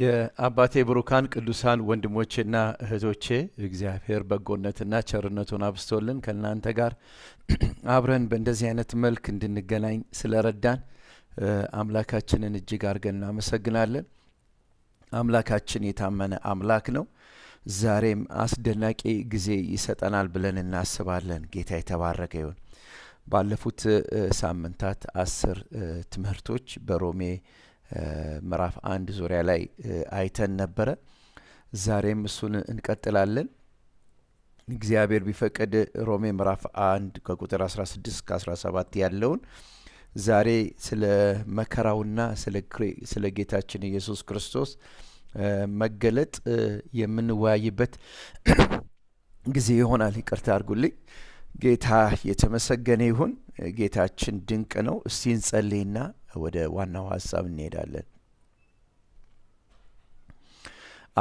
የአባቴ ብሩካን ቅዱሳን ወንድሞቼና እህቶቼ እግዚአብሔር በጎነትና ቸርነቱን አብስቶልን ከእናንተ ጋር አብረን በእንደዚህ አይነት መልክ እንድንገናኝ ስለረዳን አምላካችንን እጅግ አድርገን እናመሰግናለን። አምላካችን የታመነ አምላክ ነው። ዛሬም አስደናቂ ጊዜ ይሰጠናል ብለን እናስባለን። ጌታ የተባረከ ይሁን። ባለፉት ሳምንታት አስር ትምህርቶች በሮሜ ምዕራፍ አንድ ዙሪያ ላይ አይተን ነበረ። ዛሬም እሱን እንቀጥላለን። እግዚአብሔር ቢፈቅድ ሮሜ ምዕራፍ አንድ ከቁጥር 16 ከ17 ያለውን ዛሬ ስለ መከራውና ስለ ጌታችን ኢየሱስ ክርስቶስ መገለጥ የምንወያይበት ጊዜ ይሆናል። ይቅርታ አድርጉልኝ። ጌታ የተመሰገነ ይሁን። ጌታችን ድንቅ ነው። እስቲ እንጸልይና ወደ ዋናው ሀሳብ እንሄዳለን።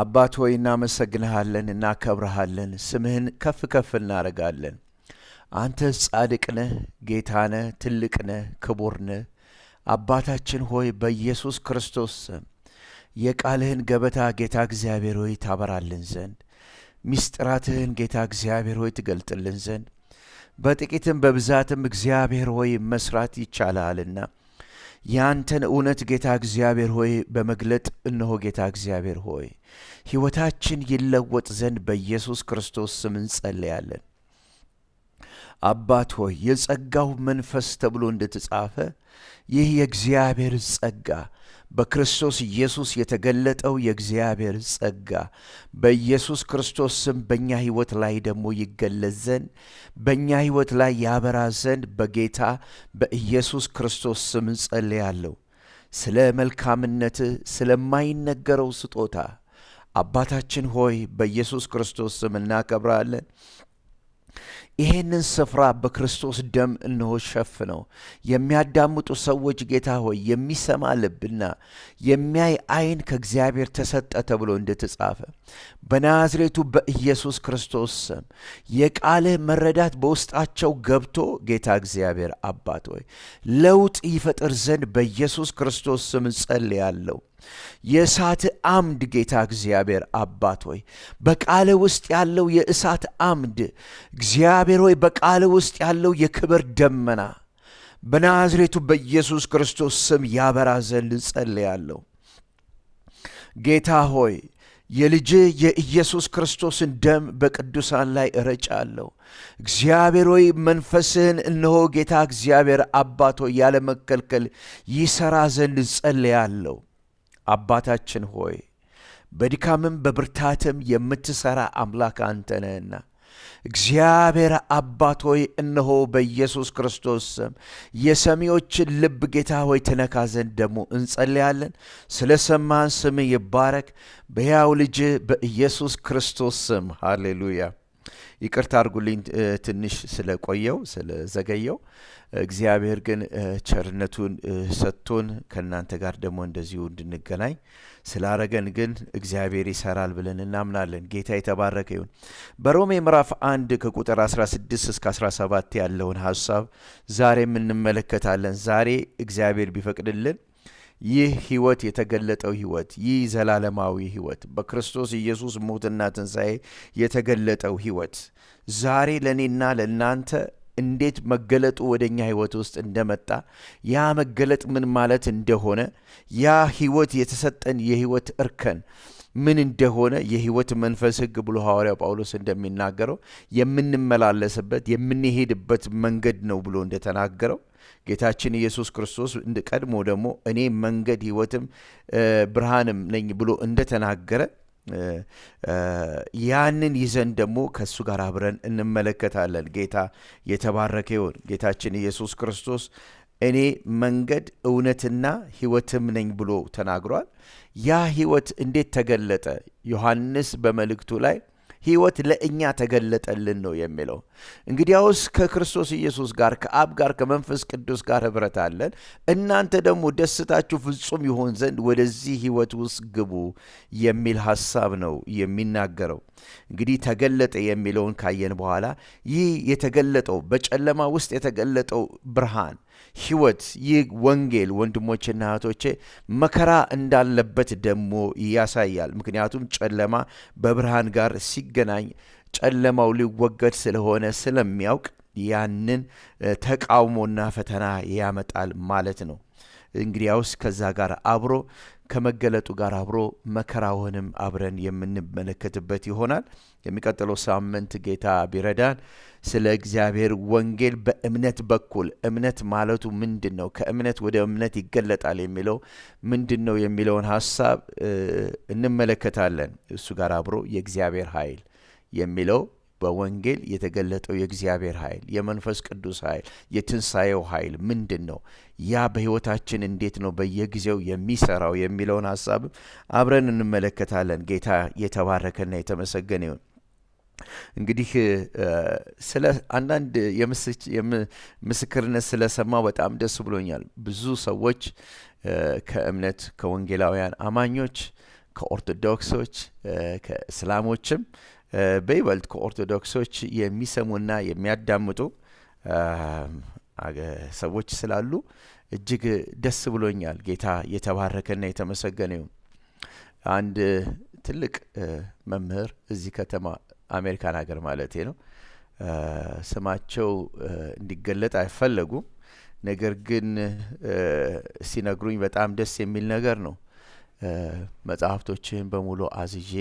አባት ሆይ እናመሰግንሃለን፣ እናከብረሃለን፣ ስምህን ከፍ ከፍ እናደርጋለን። አንተ ጻድቅ ነህ፣ ጌታ ነህ፣ ትልቅ ነህ፣ ክቡር ነህ። አባታችን ሆይ በኢየሱስ ክርስቶስ ስም የቃልህን ገበታ ጌታ እግዚአብሔር ሆይ ታበራልን ዘንድ ሚስጥራትህን ጌታ እግዚአብሔር ሆይ ትገልጥልን ዘንድ በጥቂትም በብዛትም እግዚአብሔር ሆይ መስራት ይቻልሃልና ያንተን እውነት ጌታ እግዚአብሔር ሆይ በመግለጥ እነሆ ጌታ እግዚአብሔር ሆይ ሕይወታችን ይለወጥ ዘንድ በኢየሱስ ክርስቶስ ስም እንጸለያለን። አባት ሆይ የጸጋው መንፈስ ተብሎ እንደተጻፈ ይህ የእግዚአብሔር ጸጋ በክርስቶስ ኢየሱስ የተገለጠው የእግዚአብሔር ጸጋ በኢየሱስ ክርስቶስ ስም በእኛ ሕይወት ላይ ደግሞ ይገለጽ ዘንድ በእኛ ሕይወት ላይ ያበራ ዘንድ በጌታ በኢየሱስ ክርስቶስ ስም እንጸልያለሁ። ስለ መልካምነትህ ስለማይነገረው ስጦታ አባታችን ሆይ በኢየሱስ ክርስቶስ ስም እናከብራለን። ይሄንን ስፍራ በክርስቶስ ደም እንሆ ሸፍነው። የሚያዳምጡ ሰዎች ጌታ ሆይ የሚሰማ ልብና የሚያይ ዓይን ከእግዚአብሔር ተሰጠ ተብሎ እንደተጻፈ በናዝሬቱ በኢየሱስ ክርስቶስ ስም የቃልህ መረዳት በውስጣቸው ገብቶ ጌታ እግዚአብሔር አባት ሆይ ለውጥ ይፈጥር ዘንድ በኢየሱስ ክርስቶስ ስም ጸልያለሁ። የእሳት አምድ ጌታ እግዚአብሔር አባት ሆይ በቃል ውስጥ ያለው የእሳት አምድ እግዚአብሔር ሆይ በቃል ውስጥ ያለው የክብር ደመና በናዝሬቱ በኢየሱስ ክርስቶስ ስም ያበራ ዘንድ ጸልያለሁ። ጌታ ሆይ የልጅ የኢየሱስ ክርስቶስን ደም በቅዱሳን ላይ እረጫለሁ። እግዚአብሔር ሆይ መንፈስህን እነሆ ጌታ እግዚአብሔር አባቶ ያለ ያለመከልከል ይሠራ ዘንድ ጸልያለሁ። አባታችን ሆይ በድካምም በብርታትም የምትሠራ አምላክ አንተ ነህና እግዚአብሔር አባት ሆይ እነሆ በኢየሱስ ክርስቶስ ስም የሰሚዎችን ልብ ጌታ ሆይ ትነካ ዘንድ ደግሞ እንጸልያለን። ስለ ሰማን ስም ይባረክ። በሕያው ልጅ በኢየሱስ ክርስቶስ ስም ሃሌሉያ። ይቅርታ አርጉልኝ ትንሽ ስለቆየው ስለዘገየው። እግዚአብሔር ግን ቸርነቱን ሰጥቶን ከእናንተ ጋር ደግሞ እንደዚሁ እንድንገናኝ ስላረገን ግን እግዚአብሔር ይሰራል ብለን እናምናለን። ጌታ የተባረከ ይሁን። በሮሜ ምዕራፍ አንድ ከቁጥር 16 እስከ 17 ያለውን ሀሳብ ዛሬ እንመለከታለን። ዛሬ እግዚአብሔር ቢፈቅድልን ይህ ህይወት የተገለጠው ህይወት ይህ ዘላለማዊ ህይወት በክርስቶስ ኢየሱስ ሞትና ትንሣኤ የተገለጠው ህይወት ዛሬ ለእኔና ለእናንተ እንዴት መገለጡ ወደ እኛ ህይወት ውስጥ እንደመጣ ያ መገለጥ ምን ማለት እንደሆነ ያ ህይወት የተሰጠን የህይወት እርከን ምን እንደሆነ የህይወት መንፈስ ህግ ብሎ ሐዋርያው ጳውሎስ እንደሚናገረው የምንመላለስበት የምንሄድበት መንገድ ነው ብሎ እንደተናገረው ጌታችን ኢየሱስ ክርስቶስ ቀድሞ ደግሞ እኔ መንገድ ህይወትም ብርሃንም ነኝ ብሎ እንደተናገረ ያንን ይዘን ደግሞ ከእሱ ጋር አብረን እንመለከታለን። ጌታ የተባረከ ይሆን። ጌታችን ኢየሱስ ክርስቶስ እኔ መንገድ እውነትና ህይወትም ነኝ ብሎ ተናግሯል። ያ ህይወት እንዴት ተገለጠ? ዮሐንስ በመልእክቱ ላይ ሕይወት ለእኛ ተገለጠልን ነው የሚለው። እንግዲያውስ ከክርስቶስ ኢየሱስ ጋር ከአብ ጋር ከመንፈስ ቅዱስ ጋር ኅብረት አለን። እናንተ ደግሞ ደስታችሁ ፍጹም ይሆን ዘንድ ወደዚህ ሕይወት ውስጥ ግቡ የሚል ሐሳብ ነው የሚናገረው። እንግዲህ ተገለጠ የሚለውን ካየን በኋላ ይህ የተገለጠው በጨለማ ውስጥ የተገለጠው ብርሃን ህይወት ይህ ወንጌል ወንድሞችና እህቶቼ መከራ እንዳለበት ደግሞ ያሳያል። ምክንያቱም ጨለማ በብርሃን ጋር ሲገናኝ ጨለማው ሊወገድ ስለሆነ ስለሚያውቅ ያንን ተቃውሞና ፈተና ያመጣል ማለት ነው። እንግዲያውስ ከዛ ጋር አብሮ ከመገለጡ ጋር አብሮ መከራውንም አብረን የምንመለከትበት ይሆናል። የሚቀጥለው ሳምንት ጌታ ቢረዳን ስለ እግዚአብሔር ወንጌል በእምነት በኩል እምነት ማለቱ ምንድን ነው፣ ከእምነት ወደ እምነት ይገለጣል የሚለው ምንድን ነው የሚለውን ሀሳብ እንመለከታለን። እሱ ጋር አብሮ የእግዚአብሔር ኃይል የሚለው በወንጌል የተገለጠው የእግዚአብሔር ኃይል፣ የመንፈስ ቅዱስ ኃይል፣ የትንሣኤው ኃይል ምንድን ነው? ያ በሕይወታችን እንዴት ነው በየጊዜው የሚሰራው የሚለውን ሀሳብ አብረን እንመለከታለን። ጌታ የተባረከና የተመሰገነ ይሁን። እንግዲህ ስለ አንዳንድ ምስክርነት ስለሰማው በጣም ደስ ብሎኛል። ብዙ ሰዎች ከእምነት ከወንጌላውያን አማኞች ከኦርቶዶክሶች ከእስላሞችም በይበልጥ ከኦርቶዶክሶች የሚሰሙና የሚያዳምጡ ሰዎች ስላሉ እጅግ ደስ ብሎኛል። ጌታ የተባረከና የተመሰገነ ይሁን። አንድ ትልቅ መምህር እዚህ ከተማ አሜሪካን ሀገር ማለቴ ነው። ስማቸው እንዲገለጥ አይፈለጉም። ነገር ግን ሲነግሩኝ በጣም ደስ የሚል ነገር ነው። መጽሐፍቶችን በሙሉ አዝዤ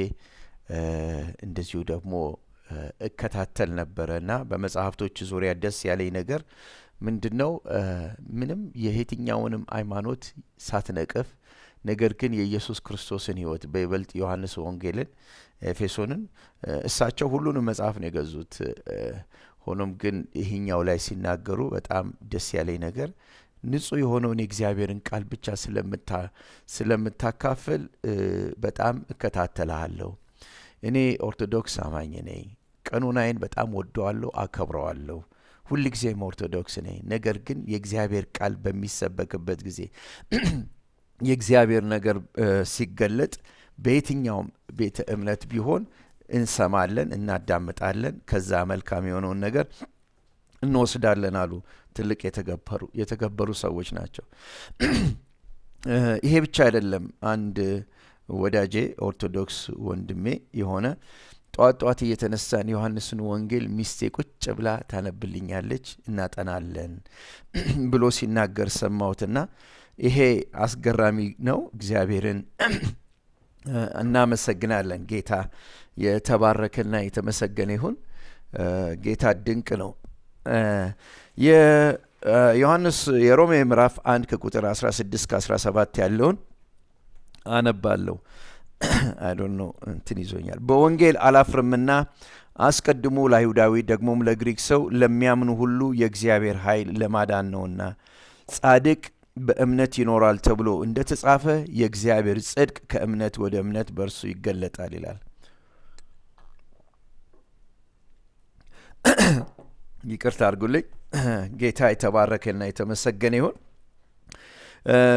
እንደዚሁ ደግሞ እከታተል ነበረ እና በመጽሐፍቶች ዙሪያ ደስ ያለኝ ነገር ምንድን ነው? ምንም የየትኛውንም ሃይማኖት ሳትነቅፍ ነገር ግን የኢየሱስ ክርስቶስን ህይወት በይበልጥ ዮሐንስ ወንጌልን፣ ኤፌሶንን እሳቸው ሁሉንም መጽሐፍ ነው የገዙት። ሆኖም ግን ይህኛው ላይ ሲናገሩ በጣም ደስ ያለኝ ነገር ንጹህ የሆነውን የእግዚአብሔርን ቃል ብቻ ስለምታካፍል በጣም እከታተልሃለሁ። እኔ ኦርቶዶክስ አማኝ ነኝ። ቀኖናዬን በጣም ወደዋለሁ፣ አከብረዋለሁ። ጊዜም ኦርቶዶክስ ነኝ። ነገር ግን የእግዚአብሔር ቃል በሚሰበክበት ጊዜ የእግዚአብሔር ነገር ሲገለጥ በየትኛውም ቤተ እምነት ቢሆን እንሰማለን፣ እናዳምጣለን። ከዛ መልካም የሆነውን ነገር እንወስዳለን አሉ። ትልቅ የተገበሩ የተገበሩ ሰዎች ናቸው። ይሄ ብቻ አይደለም። አንድ ወዳጄ ኦርቶዶክስ ወንድሜ የሆነ ጠዋት ጠዋት እየተነሳን ዮሐንስን ወንጌል ሚስቴ ቁጭ ብላ ታነብልኛለች እናጠናለን ብሎ ሲናገር ሰማሁትና ይሄ አስገራሚ ነው። እግዚአብሔርን እናመሰግናለን። ጌታ የተባረከና የተመሰገነ ይሁን። ጌታ ድንቅ ነው። የዮሐንስ የሮሜ ምዕራፍ አንድ ከቁጥር 16 ከ17 ያለውን አነባለሁ። አይዶን ነው እንትን ይዞኛል። በወንጌል አላፍርምና አስቀድሞ ለአይሁዳዊ ደግሞም ለግሪክ ሰው ለሚያምኑ ሁሉ የእግዚአብሔር ኃይል ለማዳን ነውና ጻድቅ በእምነት ይኖራል ተብሎ እንደተጻፈ የእግዚአብሔር ጽድቅ ከእምነት ወደ እምነት በእርሱ ይገለጣል ይላል ይቅርታ አድርጉልኝ ጌታ የተባረከና የተመሰገነ ይሁን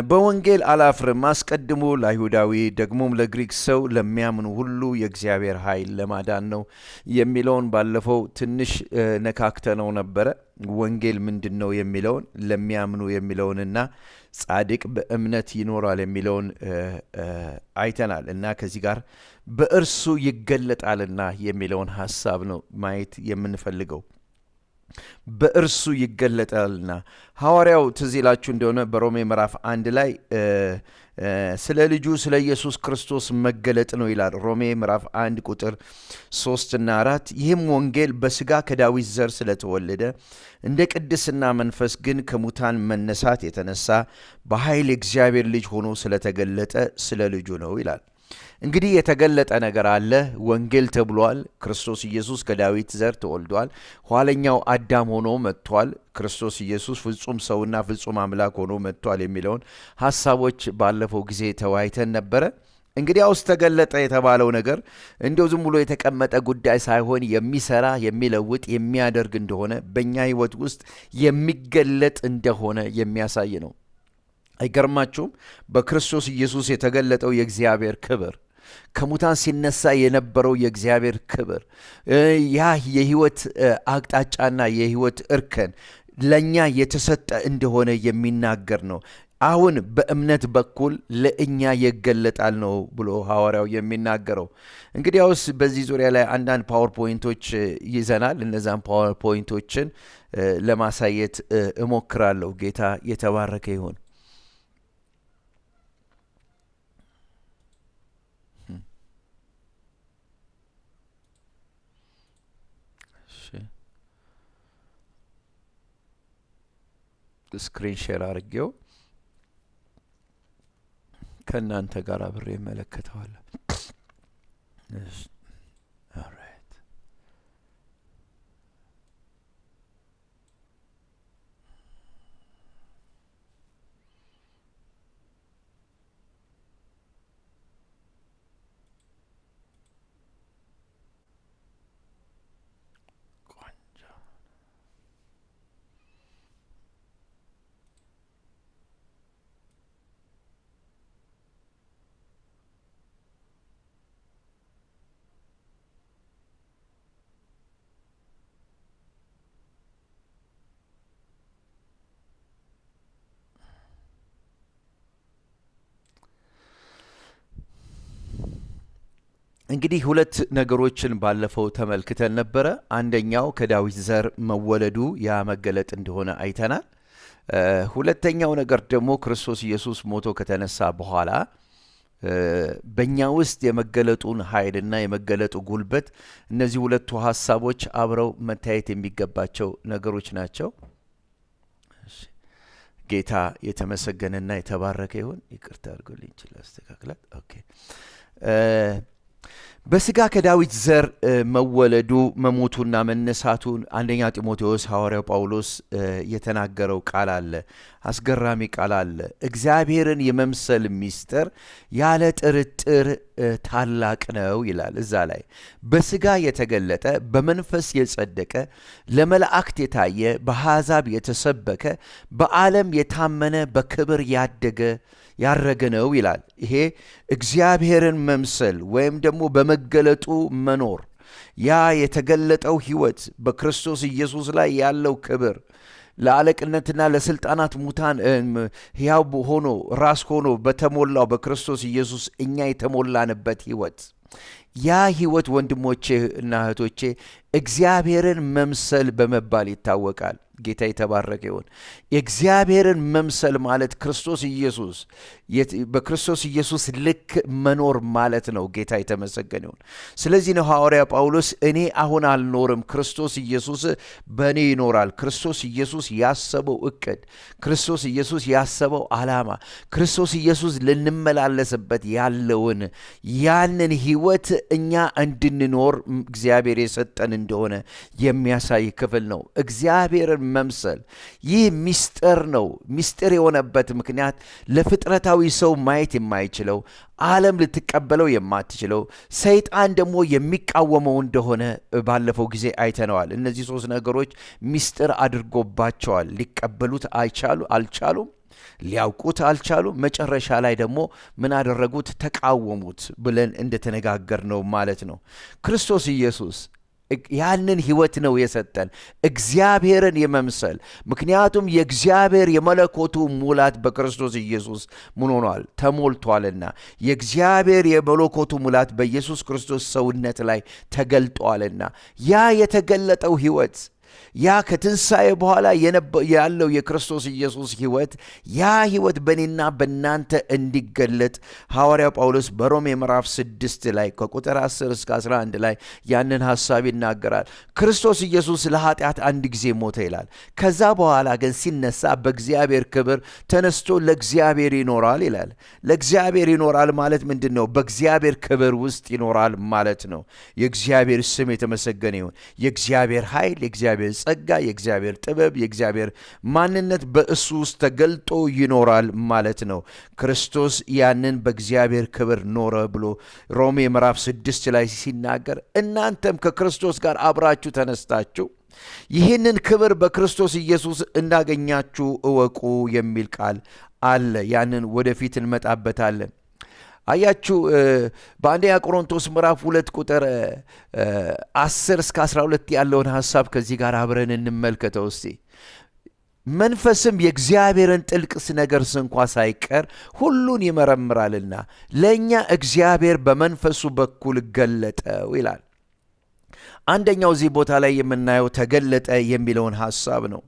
በወንጌል አላፍርም፣ አስቀድሞ ለአይሁዳዊ ደግሞም ለግሪክ ሰው ለሚያምኑ ሁሉ የእግዚአብሔር ኃይል ለማዳን ነው የሚለውን ባለፈው ትንሽ ነካክተነው ነበረ። ወንጌል ምንድን ነው የሚለውን ለሚያምኑ የሚለውንና ጻድቅ በእምነት ይኖራል የሚለውን አይተናል እና ከዚህ ጋር በእርሱ ይገለጣልና የሚለውን ሀሳብ ነው ማየት የምንፈልገው። በእርሱ ይገለጣልና። ሐዋርያው ትዝ ይላችሁ እንደሆነ በሮሜ ምዕራፍ አንድ ላይ ስለ ልጁ ስለ ኢየሱስ ክርስቶስ መገለጥ ነው ይላል። ሮሜ ምዕራፍ አንድ ቁጥር ሶስትና አራት ይህም ወንጌል በስጋ ከዳዊት ዘር ስለተወለደ እንደ ቅድስና መንፈስ ግን ከሙታን መነሳት የተነሳ በኃይል እግዚአብሔር ልጅ ሆኖ ስለተገለጠ ስለ ልጁ ነው ይላል። እንግዲህ የተገለጠ ነገር አለ። ወንጌል ተብሏል። ክርስቶስ ኢየሱስ ከዳዊት ዘር ተወልዷል። ኋለኛው አዳም ሆኖ መጥቷል። ክርስቶስ ኢየሱስ ፍጹም ሰውና ፍጹም አምላክ ሆኖ መጥቷል የሚለውን ሀሳቦች ባለፈው ጊዜ ተወያይተን ነበረ። እንግዲህ አውስ ተገለጠ የተባለው ነገር እንዲው ዝም ብሎ የተቀመጠ ጉዳይ ሳይሆን የሚሰራ የሚለውጥ የሚያደርግ እንደሆነ በእኛ ህይወት ውስጥ የሚገለጥ እንደሆነ የሚያሳይ ነው። አይገርማችሁም? በክርስቶስ ኢየሱስ የተገለጠው የእግዚአብሔር ክብር ከሙታን ሲነሳ የነበረው የእግዚአብሔር ክብር ያ የህይወት አቅጣጫና የህይወት እርከን ለእኛ የተሰጠ እንደሆነ የሚናገር ነው አሁን በእምነት በኩል ለእኛ ይገለጣል ነው ብሎ ሐዋርያው የሚናገረው እንግዲያውስ በዚህ ዙሪያ ላይ አንዳንድ ፓወርፖይንቶች ይዘናል እነዛን ፓወርፖይንቶችን ለማሳየት እሞክራለሁ ጌታ የተባረከ ይሁን ስክሪን ሼር አድርጌው ከእናንተ ጋር አብሬ እመለከተዋለሁ። እንግዲህ ሁለት ነገሮችን ባለፈው ተመልክተን ነበረ። አንደኛው ከዳዊት ዘር መወለዱ ያ መገለጥ እንደሆነ አይተናል። ሁለተኛው ነገር ደግሞ ክርስቶስ ኢየሱስ ሞቶ ከተነሳ በኋላ በእኛ ውስጥ የመገለጡን ኃይልና የመገለጡ ጉልበት፣ እነዚህ ሁለቱ ሀሳቦች አብረው መታየት የሚገባቸው ነገሮች ናቸው። ጌታ የተመሰገነና የተባረከ ይሁን። ይቅርታ አድርጎልኝ ይችላል አስተካክላል። ኦኬ በስጋ ከዳዊት ዘር መወለዱ መሞቱና መነሳቱን አንደኛ ጢሞቴዎስ ሐዋርያው ጳውሎስ የተናገረው ቃል አለ። አስገራሚ ቃል አለ። እግዚአብሔርን የመምሰል ሚስጥር ያለ ጥርጥር ታላቅ ነው ይላል። እዛ ላይ በስጋ የተገለጠ በመንፈስ የጸደቀ ለመላእክት የታየ በአሕዛብ የተሰበከ በዓለም የታመነ በክብር ያደገ ያረገ ነው ይላል። ይሄ እግዚአብሔርን መምሰል ወይም ደግሞ በመገለጡ መኖር ያ የተገለጠው ህይወት በክርስቶስ ኢየሱስ ላይ ያለው ክብር ለአለቅነትና ለስልጣናት ሙታን ሕያው ሆኖ ራስ ሆኖ በተሞላው በክርስቶስ ኢየሱስ እኛ የተሞላንበት ህይወት ያ ህይወት ወንድሞቼ እና እህቶቼ እግዚአብሔርን መምሰል በመባል ይታወቃል። ጌታ የተባረቀ ይሆን። የእግዚአብሔርን መምሰል ማለት ክርስቶስ ኢየሱስ በክርስቶስ ኢየሱስ ልክ መኖር ማለት ነው። ጌታ የተመሰገነ ይሆን። ስለዚህ ነው ሐዋርያ ጳውሎስ እኔ አሁን አልኖርም፣ ክርስቶስ ኢየሱስ በእኔ ይኖራል። ክርስቶስ ኢየሱስ ያሰበው እቅድ፣ ክርስቶስ ኢየሱስ ያሰበው ዓላማ፣ ክርስቶስ ኢየሱስ ልንመላለስበት ያለውን ያንን ህይወት እኛ እንድንኖር እግዚአብሔር የሰጠን እንደሆነ የሚያሳይ ክፍል ነው። እግዚአብሔርን መምሰል። ይህ ሚስጥር ነው። ሚስጥር የሆነበት ምክንያት ለፍጥረታዊ ሰው ማየት የማይችለው ዓለም ልትቀበለው የማትችለው ሰይጣን ደግሞ የሚቃወመው እንደሆነ ባለፈው ጊዜ አይተነዋል። እነዚህ ሶስት ነገሮች ሚስጥር አድርጎባቸዋል። ሊቀበሉት አይቻሉ አልቻሉም። ሊያውቁት አልቻሉ መጨረሻ ላይ ደግሞ ምን አደረጉት? ተቃወሙት ብለን እንደተነጋገር ነው ማለት ነው። ክርስቶስ ኢየሱስ ያንን ህይወት ነው የሰጠን እግዚአብሔርን የመምሰል ምክንያቱም የእግዚአብሔር የመለኮቱ ሙላት በክርስቶስ ኢየሱስ ምን ሆኗል ተሞልቷልና የእግዚአብሔር የመለኮቱ ሙላት በኢየሱስ ክርስቶስ ሰውነት ላይ ተገልጧልና ያ የተገለጠው ህይወት ያ ከትንሣኤ በኋላ ያለው የክርስቶስ ኢየሱስ ሕይወት ያ ሕይወት በእኔና በእናንተ እንዲገለጥ ሐዋርያው ጳውሎስ በሮሜ ምዕራፍ 6 ላይ ከቁጥር 10 እስከ 11 ላይ ያንን ሐሳብ ይናገራል። ክርስቶስ ኢየሱስ ለኃጢአት አንድ ጊዜ ሞተ ይላል። ከዛ በኋላ ግን ሲነሳ በእግዚአብሔር ክብር ተነስቶ ለእግዚአብሔር ይኖራል ይላል። ለእግዚአብሔር ይኖራል ማለት ምንድን ነው? በእግዚአብሔር ክብር ውስጥ ይኖራል ማለት ነው። የእግዚአብሔር ስም የተመሰገነ ይሁን። የእግዚአብሔር ኃይል፣ የእግዚአብሔር ጸጋ፣ የእግዚአብሔር ጥበብ፣ የእግዚአብሔር ማንነት በእሱ ውስጥ ተገልጦ ይኖራል ማለት ነው። ክርስቶስ ያንን በእግዚአብሔር ክብር ኖረ ብሎ ሮሜ ምዕራፍ ስድስት ላይ ሲናገር እናንተም ከክርስቶስ ጋር አብራችሁ ተነስታችሁ ይህንን ክብር በክርስቶስ ኢየሱስ እንዳገኛችሁ እወቁ የሚል ቃል አለ። ያንን ወደፊት እንመጣበታለን። አያችሁ በአንደኛ ቆሮንቶስ ምዕራፍ ሁለት ቁጥር አስር እስከ አስራ ሁለት ያለውን ሀሳብ ከዚህ ጋር አብረን እንመልከተው እስቲ መንፈስም የእግዚአብሔርን ጥልቅስ ነገር ስንኳ ሳይቀር ሁሉን ይመረምራልና ለእኛ እግዚአብሔር በመንፈሱ በኩል ገለጠው ይላል አንደኛው እዚህ ቦታ ላይ የምናየው ተገለጠ የሚለውን ሀሳብ ነው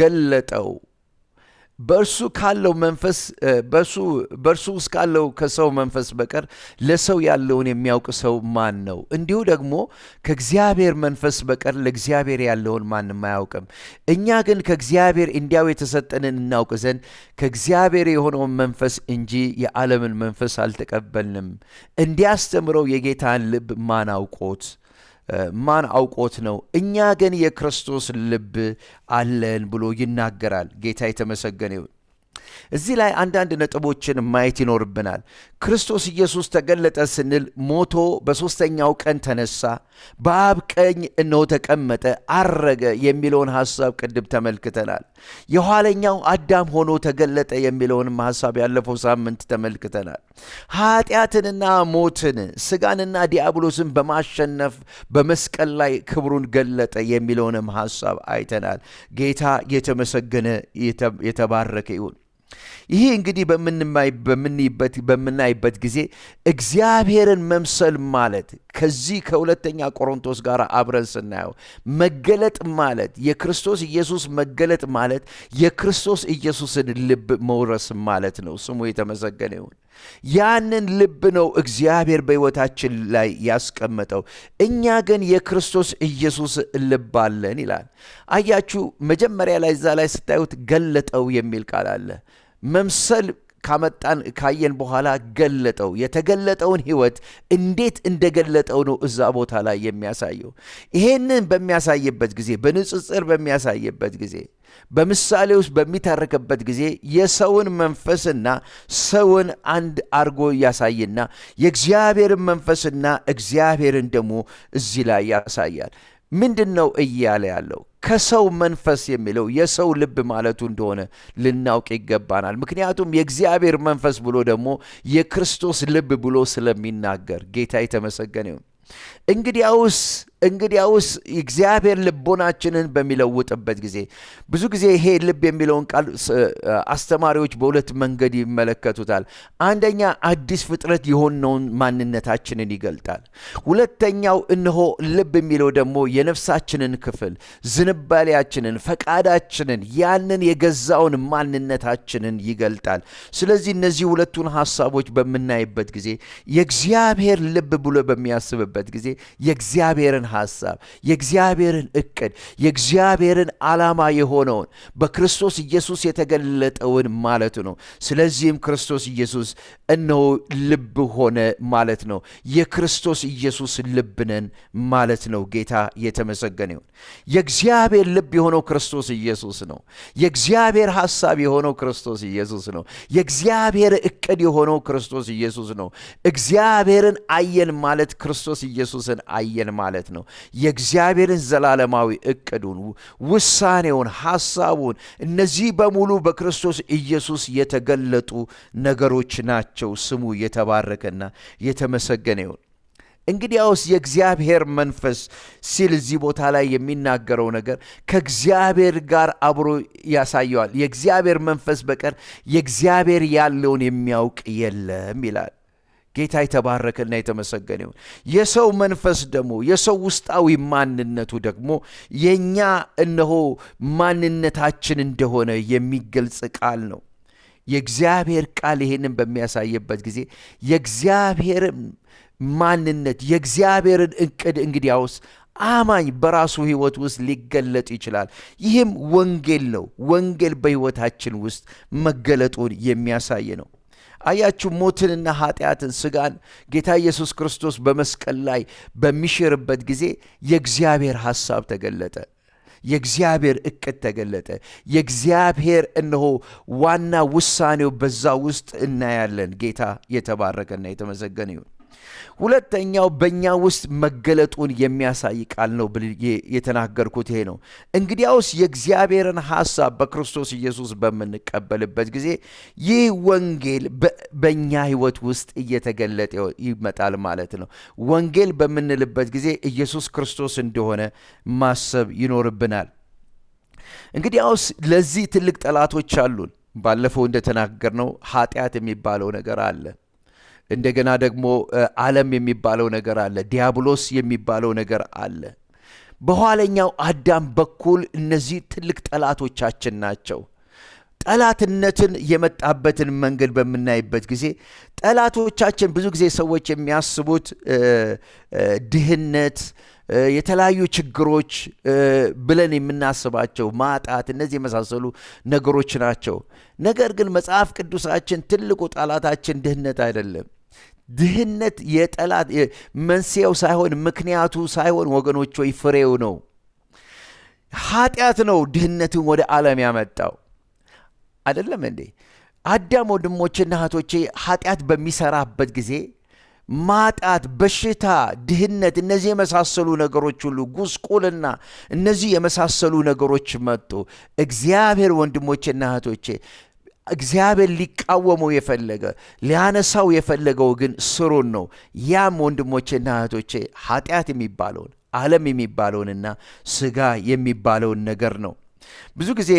ገለጠው በእርሱ ካለው መንፈስ በእርሱ ውስጥ ካለው ከሰው መንፈስ በቀር ለሰው ያለውን የሚያውቅ ሰው ማን ነው? እንዲሁ ደግሞ ከእግዚአብሔር መንፈስ በቀር ለእግዚአብሔር ያለውን ማንም አያውቅም። እኛ ግን ከእግዚአብሔር እንዲያው የተሰጠንን እናውቅ ዘንድ ከእግዚአብሔር የሆነውን መንፈስ እንጂ የዓለምን መንፈስ አልተቀበልንም። እንዲያስተምረው የጌታን ልብ ማን አውቆት ማን አውቆት ነው? እኛ ግን የክርስቶስ ልብ አለን ብሎ ይናገራል። ጌታ የተመሰገነ ይሁን። እዚህ ላይ አንዳንድ ነጥቦችን ማየት ይኖርብናል። ክርስቶስ ኢየሱስ ተገለጠ ስንል ሞቶ በሦስተኛው ቀን ተነሳ፣ በአብ ቀኝ እነሆ ተቀመጠ፣ አረገ የሚለውን ሐሳብ ቅድም ተመልክተናል። የኋለኛው አዳም ሆኖ ተገለጠ የሚለውንም ሐሳብ ያለፈው ሳምንት ተመልክተናል። ኃጢአትንና ሞትን ስጋንና ዲያብሎስን በማሸነፍ በመስቀል ላይ ክብሩን ገለጠ የሚለውንም ሐሳብ አይተናል። ጌታ የተመሰገነ የተባረከ ይሁን። ይህ እንግዲህ በምናይበት ጊዜ እግዚአብሔርን መምሰል ማለት ከዚህ ከሁለተኛ ቆሮንቶስ ጋር አብረን ስናየው መገለጥ ማለት የክርስቶስ ኢየሱስ መገለጥ ማለት የክርስቶስ ኢየሱስን ልብ መውረስ ማለት ነው። ስሙ የተመሰገነ ይሁን። ያንን ልብ ነው እግዚአብሔር በሕይወታችን ላይ ያስቀመጠው። እኛ ግን የክርስቶስ ኢየሱስ ልብ አለን ይላል። አያችሁ፣ መጀመሪያ ላይ እዛ ላይ ስታዩት ገለጠው የሚል ቃል አለ መምሰል ካመጣን ካየን በኋላ ገለጠው። የተገለጠውን ህይወት እንዴት እንደገለጠው ነው እዛ ቦታ ላይ የሚያሳየው። ይሄንን በሚያሳይበት ጊዜ፣ በንጽጽር በሚያሳይበት ጊዜ፣ በምሳሌ ውስጥ በሚታረክበት ጊዜ የሰውን መንፈስና ሰውን አንድ አርጎ እያሳይና የእግዚአብሔርን መንፈስና እግዚአብሔርን ደግሞ እዚህ ላይ ያሳያል። ምንድን ነው እያለ ያለው? ከሰው መንፈስ የሚለው የሰው ልብ ማለቱ እንደሆነ ልናውቅ ይገባናል። ምክንያቱም የእግዚአብሔር መንፈስ ብሎ ደግሞ የክርስቶስ ልብ ብሎ ስለሚናገር ጌታ የተመሰገነ ይሁን። እንግዲያውስ እንግዲያውስ እግዚአብሔር ልቦናችንን በሚለውጥበት ጊዜ ብዙ ጊዜ ይሄ ልብ የሚለውን ቃል አስተማሪዎች በሁለት መንገድ ይመለከቱታል። አንደኛ አዲስ ፍጥረት የሆነውን ማንነታችንን ይገልጣል። ሁለተኛው እነሆ ልብ የሚለው ደግሞ የነፍሳችንን ክፍል ዝንባሌያችንን፣ ፈቃዳችንን ያንን የገዛውን ማንነታችንን ይገልጣል። ስለዚህ እነዚህ ሁለቱን ሀሳቦች በምናይበት ጊዜ የእግዚአብሔር ልብ ብሎ በሚያስብበት ጊዜ የእግዚአብሔርን ሐሳብ፣ የእግዚአብሔርን እቅድ፣ የእግዚአብሔርን ዓላማ የሆነውን በክርስቶስ ኢየሱስ የተገለጠውን ማለት ነው። ስለዚህም ክርስቶስ ኢየሱስ እነሆ ልብ ሆነ ማለት ነው። የክርስቶስ ኢየሱስ ልብ ነን ማለት ነው። ጌታ የተመሰገነ ይሁን። የእግዚአብሔር ልብ የሆነው ክርስቶስ ኢየሱስ ነው። የእግዚአብሔር ሐሳብ የሆነው ክርስቶስ ኢየሱስ ነው። የእግዚአብሔር እቅድ የሆነው ክርስቶስ ኢየሱስ ነው። እግዚአብሔርን አየን ማለት ክርስቶስ ኢየሱስ ክርስቶስን አየን ማለት ነው። የእግዚአብሔርን ዘላለማዊ እቅዱን፣ ውሳኔውን፣ ሐሳቡን እነዚህ በሙሉ በክርስቶስ ኢየሱስ የተገለጡ ነገሮች ናቸው። ስሙ የተባረከና የተመሰገነ ይሁን። እንግዲያውስ የእግዚአብሔር መንፈስ ሲል እዚህ ቦታ ላይ የሚናገረው ነገር ከእግዚአብሔር ጋር አብሮ ያሳየዋል። የእግዚአብሔር መንፈስ በቀር የእግዚአብሔር ያለውን የሚያውቅ የለም ይላል። ጌታ የተባረከና የተመሰገነ ይሁን። የሰው መንፈስ ደግሞ የሰው ውስጣዊ ማንነቱ ደግሞ የእኛ እነሆ ማንነታችን እንደሆነ የሚገልጽ ቃል ነው። የእግዚአብሔር ቃል ይህንን በሚያሳይበት ጊዜ የእግዚአብሔርን ማንነት የእግዚአብሔርን እቅድ እንግዲያውስ አማኝ በራሱ ህይወት ውስጥ ሊገለጥ ይችላል። ይህም ወንጌል ነው። ወንጌል በህይወታችን ውስጥ መገለጡን የሚያሳይ ነው። አያችሁ ሞትንና ኃጢአትን ስጋን ጌታ ኢየሱስ ክርስቶስ በመስቀል ላይ በሚሽርበት ጊዜ የእግዚአብሔር ሐሳብ ተገለጠ የእግዚአብሔር እቅድ ተገለጠ የእግዚአብሔር እነሆ ዋና ውሳኔው በዛ ውስጥ እናያለን ጌታ የተባረከና የተመዘገነ ይሁን ሁለተኛው በእኛ ውስጥ መገለጡን የሚያሳይ ቃል ነው የተናገርኩት ይሄ ነው። እንግዲያውስ የእግዚአብሔርን ሐሳብ በክርስቶስ ኢየሱስ በምንቀበልበት ጊዜ ይህ ወንጌል በእኛ ሕይወት ውስጥ እየተገለጠ ይመጣል ማለት ነው። ወንጌል በምንልበት ጊዜ ኢየሱስ ክርስቶስ እንደሆነ ማሰብ ይኖርብናል። እንግዲያውስ ለዚህ ትልቅ ጠላቶች አሉን። ባለፈው ነው ኃጢአት የሚባለው ነገር አለ። እንደገና ደግሞ ዓለም የሚባለው ነገር አለ፣ ዲያብሎስ የሚባለው ነገር አለ። በኋለኛው አዳም በኩል እነዚህ ትልቅ ጠላቶቻችን ናቸው። ጠላትነትን የመጣበትን መንገድ በምናይበት ጊዜ ጠላቶቻችን ብዙ ጊዜ ሰዎች የሚያስቡት ድህነት፣ የተለያዩ ችግሮች ብለን የምናስባቸው ማጣት፣ እነዚህ የመሳሰሉ ነገሮች ናቸው። ነገር ግን መጽሐፍ ቅዱሳችን ትልቁ ጠላታችን ድህነት አይደለም። ድህነት የጠላት መንስኤው ሳይሆን ምክንያቱ ሳይሆን ወገኖች ወይ ፍሬው ነው። ኃጢአት ነው ድህነትን ወደ ዓለም ያመጣው አይደለም እንዴ? አዳም ወንድሞችና እህቶቼ ኃጢአት በሚሰራበት ጊዜ ማጣት፣ በሽታ፣ ድህነት፣ እነዚህ የመሳሰሉ ነገሮች ሁሉ ጉስቁልና፣ እነዚህ የመሳሰሉ ነገሮች መጡ። እግዚአብሔር ወንድሞቼና እህቶቼ እግዚአብሔር ሊቃወመው የፈለገ ሊያነሳው የፈለገው ግን ስሩን ነው። ያም ወንድሞቼና እህቶቼ ኃጢአት የሚባለውን ዓለም የሚባለውንና ስጋ የሚባለውን ነገር ነው። ብዙ ጊዜ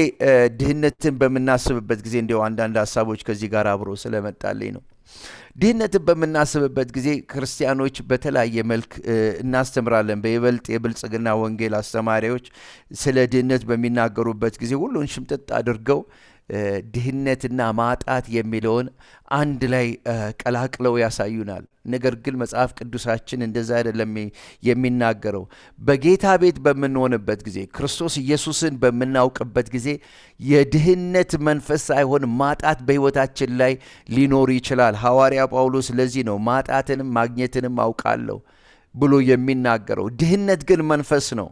ድህነትን በምናስብበት ጊዜ እንዲሁ አንዳንድ ሀሳቦች ከዚህ ጋር አብሮ ስለመጣልኝ ነው። ድህነትን በምናስብበት ጊዜ ክርስቲያኖች በተለያየ መልክ እናስተምራለን። በይበልጥ የብልጽግና ወንጌል አስተማሪዎች ስለ ድህነት በሚናገሩበት ጊዜ ሁሉን ሽምጥጥ አድርገው ድህነትና ማጣት የሚለውን አንድ ላይ ቀላቅለው ያሳዩናል። ነገር ግን መጽሐፍ ቅዱሳችን እንደዛ አይደለም የሚናገረው። በጌታ ቤት በምንሆንበት ጊዜ፣ ክርስቶስ ኢየሱስን በምናውቅበት ጊዜ የድህነት መንፈስ ሳይሆን ማጣት በሕይወታችን ላይ ሊኖር ይችላል። ሐዋርያ ጳውሎስ ለዚህ ነው ማጣትንም ማግኘትንም አውቃለሁ ብሎ የሚናገረው። ድህነት ግን መንፈስ ነው።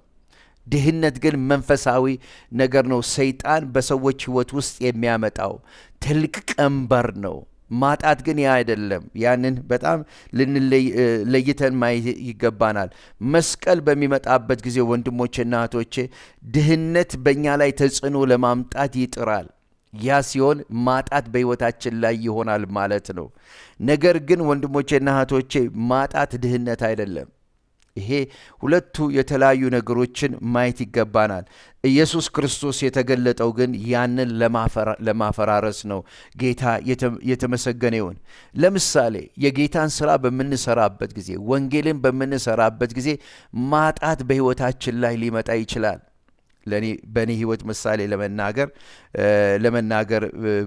ድህነት ግን መንፈሳዊ ነገር ነው። ሰይጣን በሰዎች ህይወት ውስጥ የሚያመጣው ትልቅ ቀንበር ነው። ማጣት ግን ያ አይደለም። ያንን በጣም ልንለይተን ማየት ይገባናል። መስቀል በሚመጣበት ጊዜ ወንድሞቼና እህቶቼ ድህነት በእኛ ላይ ተጽዕኖ ለማምጣት ይጥራል። ያ ሲሆን ማጣት በህይወታችን ላይ ይሆናል ማለት ነው። ነገር ግን ወንድሞቼና እህቶቼ ማጣት ድህነት አይደለም። ይሄ ሁለቱ የተለያዩ ነገሮችን ማየት ይገባናል። ኢየሱስ ክርስቶስ የተገለጠው ግን ያንን ለማፈራረስ ነው። ጌታ የተመሰገነ ይሁን። ለምሳሌ የጌታን ስራ በምንሰራበት ጊዜ፣ ወንጌልን በምንሰራበት ጊዜ ማጣት በህይወታችን ላይ ሊመጣ ይችላል። ለእኔ በእኔ ህይወት ምሳሌ ለመናገር ለመናገር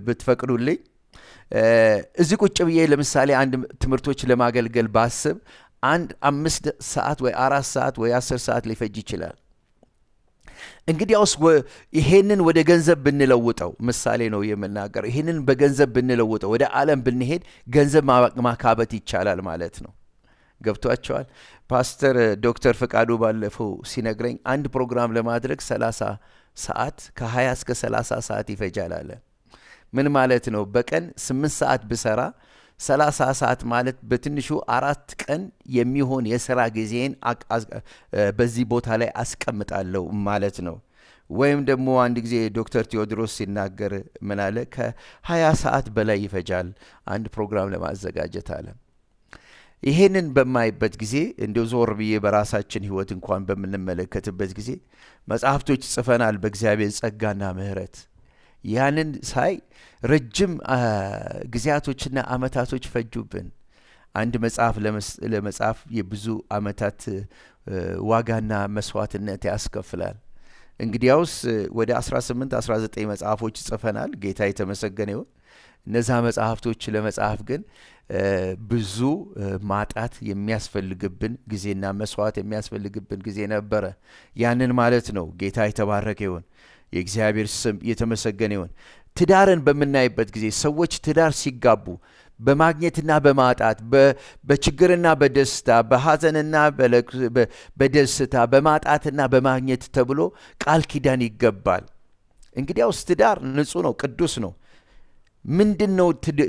ብትፈቅዱልኝ እዚህ ቁጭ ብዬ ለምሳሌ አንድ ትምህርቶች ለማገልገል ባስብ አንድ አምስት ሰዓት ወይ አራት ሰዓት ወይ አስር ሰዓት ሊፈጅ ይችላል። እንግዲያውስ ይሄንን ወደ ገንዘብ ብንለውጠው፣ ምሳሌ ነው የምናገረው። ይሄንን በገንዘብ ብንለውጠው፣ ወደ ዓለም ብንሄድ ገንዘብ ማካበት ይቻላል ማለት ነው። ገብቷቸዋል። ፓስተር ዶክተር ፍቃዱ ባለፈው ሲነግረኝ አንድ ፕሮግራም ለማድረግ 30 ሰዓት ከ20 እስከ 30 ሰዓት ይፈጃል አለ። ምን ማለት ነው? በቀን 8 ሰዓት ብሰራ ሰላሳ ሰዓት ማለት በትንሹ አራት ቀን የሚሆን የስራ ጊዜን በዚህ ቦታ ላይ አስቀምጣለሁ ማለት ነው። ወይም ደግሞ አንድ ጊዜ ዶክተር ቴዎድሮስ ሲናገር ምን አለ? ከ20 ሰዓት በላይ ይፈጃል አንድ ፕሮግራም ለማዘጋጀት አለ። ይሄንን በማይበት ጊዜ እንደ ዞር ብዬ በራሳችን ህይወት እንኳን በምንመለከትበት ጊዜ መጽሐፍቶች ጽፈናል በእግዚአብሔር ጸጋና ምሕረት ያንን ሳይ ረጅም ጊዜያቶችና አመታቶች ፈጁብን። አንድ መጽሐፍ ለመጽሐፍ የብዙ አመታት ዋጋና መስዋዕትነት ያስከፍላል። እንግዲያውስ ወደ 18 19 መጽሐፎች ጽፈናል። ጌታ የተመሰገነ ይሁን። እነዛ መጽሐፍቶች ለመጽሐፍ ግን ብዙ ማጣት የሚያስፈልግብን ጊዜና መስዋዕት የሚያስፈልግብን ጊዜ ነበረ። ያንን ማለት ነው። ጌታ የተባረከ ይሁን። የእግዚአብሔር ስም እየተመሰገነ ይሆን ትዳርን በምናይበት ጊዜ ሰዎች ትዳር ሲጋቡ በማግኘትና በማጣት በችግርና በደስታ በሐዘንና በደስታ በማጣትና በማግኘት ተብሎ ቃል ኪዳን ይገባል። እንግዲያውስ ትዳር ንጹህ ነው፣ ቅዱስ ነው። ምንድን ነው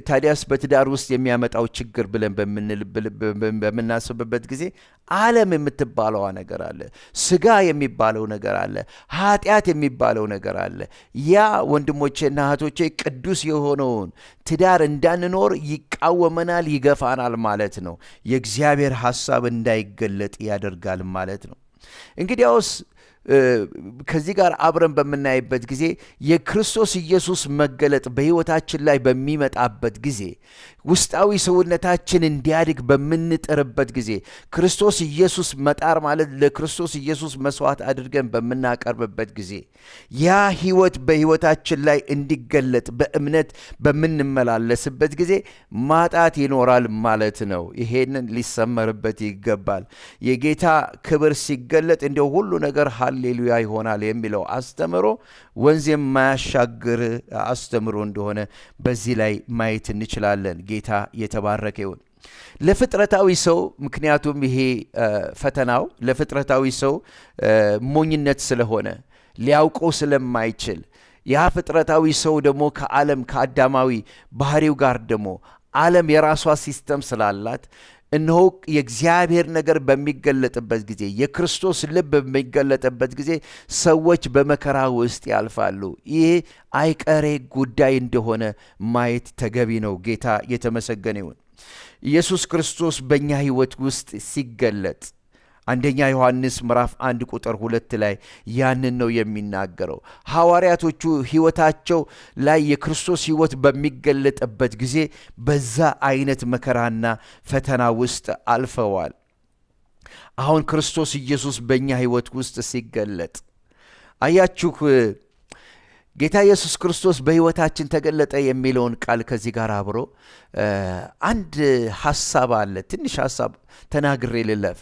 ታዲያስ በትዳር ውስጥ የሚያመጣው ችግር ብለን በምናስብበት ጊዜ ዓለም የምትባለዋ ነገር አለ፣ ስጋ የሚባለው ነገር አለ፣ ኃጢአት የሚባለው ነገር አለ። ያ ወንድሞቼና እህቶቼ ቅዱስ የሆነውን ትዳር እንዳንኖር ይቃወመናል፣ ይገፋናል ማለት ነው። የእግዚአብሔር ሐሳብ እንዳይገለጥ ያደርጋል ማለት ነው። እንግዲያውስ ከዚህ ጋር አብረን በምናይበት ጊዜ የክርስቶስ ኢየሱስ መገለጥ በሕይወታችን ላይ በሚመጣበት ጊዜ ውስጣዊ ሰውነታችን እንዲያድግ በምንጥርበት ጊዜ ክርስቶስ ኢየሱስ መጣር ማለት ለክርስቶስ ኢየሱስ መስዋዕት አድርገን በምናቀርብበት ጊዜ ያ ህይወት በህይወታችን ላይ እንዲገለጥ በእምነት በምንመላለስበት ጊዜ ማጣት ይኖራል ማለት ነው። ይሄንን ሊሰመርበት ይገባል። የጌታ ክብር ሲገለጥ እንዲሁ ሁሉ ነገር ሀሌሉያ ይሆናል የሚለው አስተምሮ ወንዝ የማያሻግር አስተምሮ እንደሆነ በዚህ ላይ ማየት እንችላለን። ጌታ የተባረከ ይሁን። ለፍጥረታዊ ሰው ምክንያቱም ይሄ ፈተናው ለፍጥረታዊ ሰው ሞኝነት ስለሆነ ሊያውቀው ስለማይችል ያ ፍጥረታዊ ሰው ደግሞ ከዓለም ከአዳማዊ ባህሪው ጋር ደግሞ ዓለም የራሷ ሲስተም ስላላት እነሆ የእግዚአብሔር ነገር በሚገለጥበት ጊዜ የክርስቶስ ልብ በሚገለጥበት ጊዜ ሰዎች በመከራ ውስጥ ያልፋሉ። ይህ አይቀሬ ጉዳይ እንደሆነ ማየት ተገቢ ነው። ጌታ የተመሰገነ ይሁን። ኢየሱስ ክርስቶስ በእኛ ሕይወት ውስጥ ሲገለጥ አንደኛ ዮሐንስ ምዕራፍ አንድ ቁጥር ሁለት ላይ ያንን ነው የሚናገረው። ሐዋርያቶቹ ሕይወታቸው ላይ የክርስቶስ ሕይወት በሚገለጥበት ጊዜ በዛ አይነት መከራና ፈተና ውስጥ አልፈዋል። አሁን ክርስቶስ ኢየሱስ በእኛ ሕይወት ውስጥ ሲገለጥ አያችሁ። ጌታ ኢየሱስ ክርስቶስ በሕይወታችን ተገለጠ የሚለውን ቃል ከዚህ ጋር አብሮ አንድ ሐሳብ አለ። ትንሽ ሐሳብ ተናግሬ ልለፍ።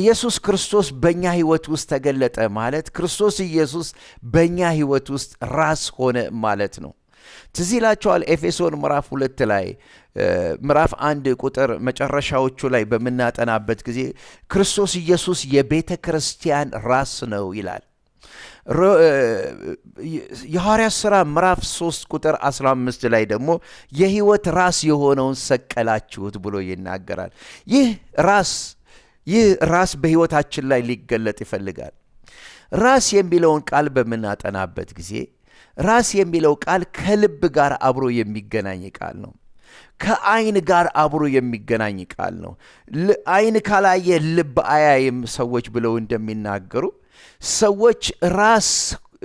ኢየሱስ ክርስቶስ በእኛ ህይወት ውስጥ ተገለጠ ማለት ክርስቶስ ኢየሱስ በእኛ ህይወት ውስጥ ራስ ሆነ ማለት ነው። ትዝ ይላችኋል ኤፌሶን ምዕራፍ ሁለት ላይ ምዕራፍ አንድ ቁጥር መጨረሻዎቹ ላይ በምናጠናበት ጊዜ ክርስቶስ ኢየሱስ የቤተ ክርስቲያን ራስ ነው ይላል። የሐዋርያ ሥራ ምዕራፍ 3 ቁጥር 15 ላይ ደግሞ የህይወት ራስ የሆነውን ሰቀላችሁት ብሎ ይናገራል። ይህ ራስ ይህ ራስ በሕይወታችን ላይ ሊገለጥ ይፈልጋል። ራስ የሚለውን ቃል በምናጠናበት ጊዜ ራስ የሚለው ቃል ከልብ ጋር አብሮ የሚገናኝ ቃል ነው። ከአይን ጋር አብሮ የሚገናኝ ቃል ነው። አይን ካላየ ልብ አያይም ሰዎች ብለው እንደሚናገሩ ሰዎች ራስ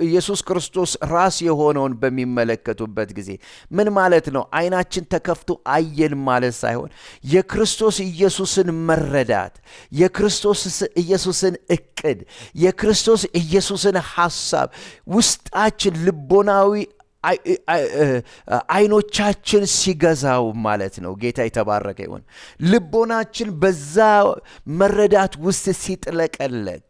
ኢየሱስ ክርስቶስ ራስ የሆነውን በሚመለከቱበት ጊዜ ምን ማለት ነው? አይናችን ተከፍቶ አየን ማለት ሳይሆን የክርስቶስ ኢየሱስን መረዳት፣ የክርስቶስ ኢየሱስን እቅድ፣ የክርስቶስ ኢየሱስን ሐሳብ ውስጣችን ልቦናዊ አይኖቻችን ሲገዛው ማለት ነው። ጌታ የተባረከ ይሆን። ልቦናችን በዛ መረዳት ውስጥ ሲጥለቀለቅ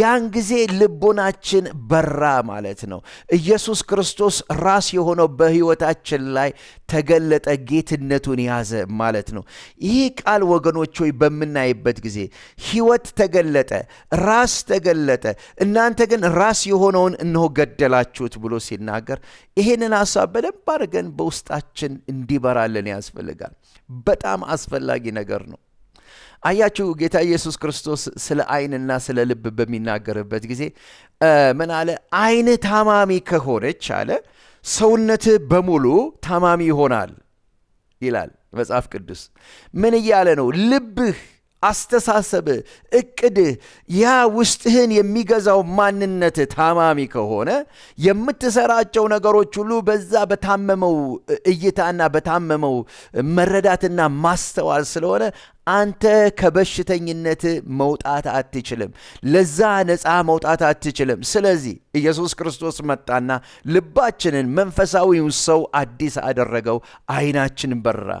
ያን ጊዜ ልቦናችን በራ ማለት ነው። ኢየሱስ ክርስቶስ ራስ የሆነው በሕይወታችን ላይ ተገለጠ፣ ጌትነቱን ያዘ ማለት ነው። ይህ ቃል ወገኖች ሆይ በምናይበት ጊዜ ሕይወት ተገለጠ፣ ራስ ተገለጠ፣ እናንተ ግን ራስ የሆነውን እንሆ ገደላችሁት ብሎ ሲናገር ይሄንን ሀሳብ በደንብ አድርገን በውስጣችን እንዲበራልን ያስፈልጋል። በጣም አስፈላጊ ነገር ነው። አያችሁ ጌታ ኢየሱስ ክርስቶስ ስለ አይንና ስለ ልብ በሚናገርበት ጊዜ ምን አለ? አይን ታማሚ ከሆነች አለ ሰውነትህ በሙሉ ታማሚ ይሆናል ይላል መጽሐፍ ቅዱስ። ምን እያለ ነው? ልብህ አስተሳሰብህ፣ እቅድህ፣ ያ ውስጥህን የሚገዛው ማንነትህ ታማሚ ከሆነ የምትሰራቸው ነገሮች ሁሉ በዛ በታመመው እይታና በታመመው መረዳትና ማስተዋል ስለሆነ አንተ ከበሽተኝነት መውጣት አትችልም። ለዛ ነፃ መውጣት አትችልም። ስለዚህ ኢየሱስ ክርስቶስ መጣና ልባችንን፣ መንፈሳዊውን ሰው አዲስ አደረገው። አይናችን በራ።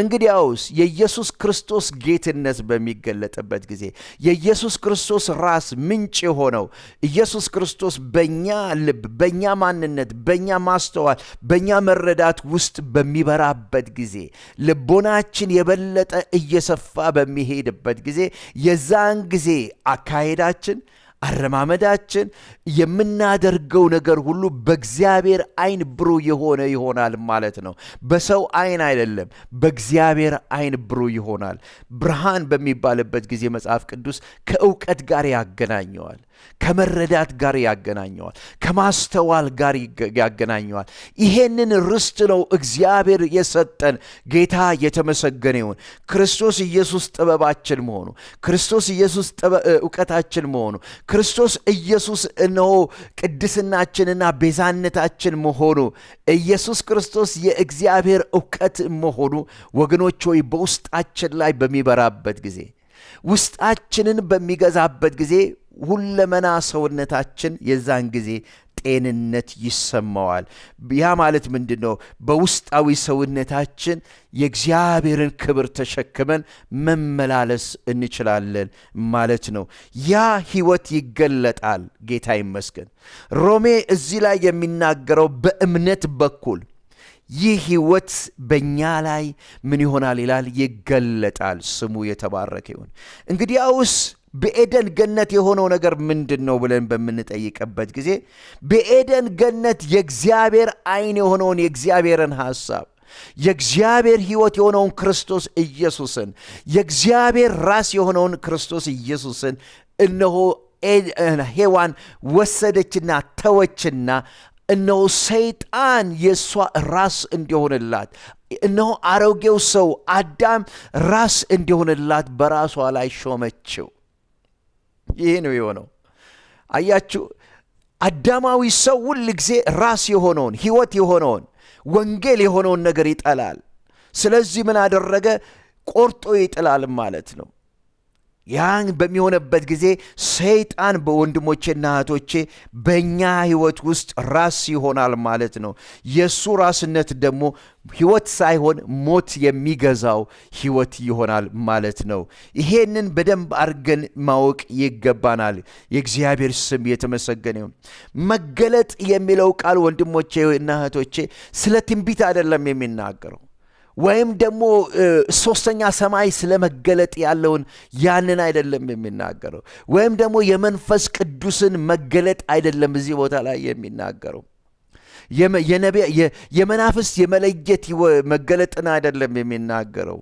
እንግዲያውስ የኢየሱስ ክርስቶስ ጌትነት በሚገለጥበት ጊዜ የኢየሱስ ክርስቶስ ራስ ምንጭ የሆነው ኢየሱስ ክርስቶስ በእኛ ልብ፣ በእኛ ማንነት፣ በእኛ ማስተዋል፣ በእኛ መረዳት ውስጥ በሚበራበት ጊዜ ልቦናችን የበለጠ እየሰፋ በሚሄድበት ጊዜ የዛን ጊዜ አካሄዳችን አረማመዳችን፣ የምናደርገው ነገር ሁሉ በእግዚአብሔር አይን ብሩህ የሆነ ይሆናል ማለት ነው። በሰው አይን አይደለም፣ በእግዚአብሔር አይን ብሩ ይሆናል። ብርሃን በሚባልበት ጊዜ መጽሐፍ ቅዱስ ከእውቀት ጋር ያገናኘዋል። ከመረዳት ጋር ያገናኘዋል፣ ከማስተዋል ጋር ያገናኘዋል። ይሄንን ርስት ነው እግዚአብሔር የሰጠን። ጌታ የተመሰገነ ይሁን። ክርስቶስ ኢየሱስ ጥበባችን መሆኑ፣ ክርስቶስ ኢየሱስ እውቀታችን መሆኑ፣ ክርስቶስ ኢየሱስ እነሆ ቅድስናችንና ቤዛነታችን መሆኑ፣ ኢየሱስ ክርስቶስ የእግዚአብሔር እውቀት መሆኑ ወገኖች ሆይ በውስጣችን ላይ በሚበራበት ጊዜ ውስጣችንን በሚገዛበት ጊዜ ሁለመና ሰውነታችን የዛን ጊዜ ጤንነት ይሰማዋል። ያ ማለት ምንድን ነው? በውስጣዊ ሰውነታችን የእግዚአብሔርን ክብር ተሸክመን መመላለስ እንችላለን ማለት ነው። ያ ህይወት ይገለጣል። ጌታ ይመስገን። ሮሜ እዚህ ላይ የሚናገረው በእምነት በኩል ይህ ህይወት በእኛ ላይ ምን ይሆናል ይላል፣ ይገለጣል። ስሙ የተባረከ ይሁን። እንግዲያውስ በኤደን ገነት የሆነው ነገር ምንድን ነው ብለን በምንጠይቅበት ጊዜ በኤደን ገነት የእግዚአብሔር አይን የሆነውን የእግዚአብሔርን ሐሳብ የእግዚአብሔር ሕይወት የሆነውን ክርስቶስ ኢየሱስን የእግዚአብሔር ራስ የሆነውን ክርስቶስ ኢየሱስን እነሆ ሔዋን ወሰደችና ተወችና እነሆ ሰይጣን የእሷ ራስ እንዲሆንላት እነሆ አሮጌው ሰው አዳም ራስ እንዲሆንላት በራሷ ላይ ሾመችው። ይሄ ነው የሆነው። አያችሁ፣ አዳማዊ ሰው ሁል ጊዜ ራስ የሆነውን ህይወት የሆነውን ወንጌል የሆነውን ነገር ይጠላል። ስለዚህ ምን አደረገ? ቆርጦ ይጥላል ማለት ነው። ያን በሚሆነበት ጊዜ ሰይጣን በወንድሞቼና እህቶቼ በእኛ ህይወት ውስጥ ራስ ይሆናል ማለት ነው። የእሱ ራስነት ደግሞ ህይወት ሳይሆን ሞት የሚገዛው ህይወት ይሆናል ማለት ነው። ይሄንን በደንብ አድርገን ማወቅ ይገባናል። የእግዚአብሔር ስም የተመሰገነ ይሁን። መገለጥ የሚለው ቃል ወንድሞቼና እህቶቼ ስለ ትንቢት አይደለም የሚናገረው ወይም ደግሞ ሶስተኛ ሰማይ ስለመገለጥ ያለውን ያንን አይደለም የሚናገረው ወይም ደግሞ የመንፈስ ቅዱስን መገለጥ አይደለም እዚህ ቦታ ላይ የሚናገረው የመናፍስት የመለየት መገለጥን አይደለም የሚናገረው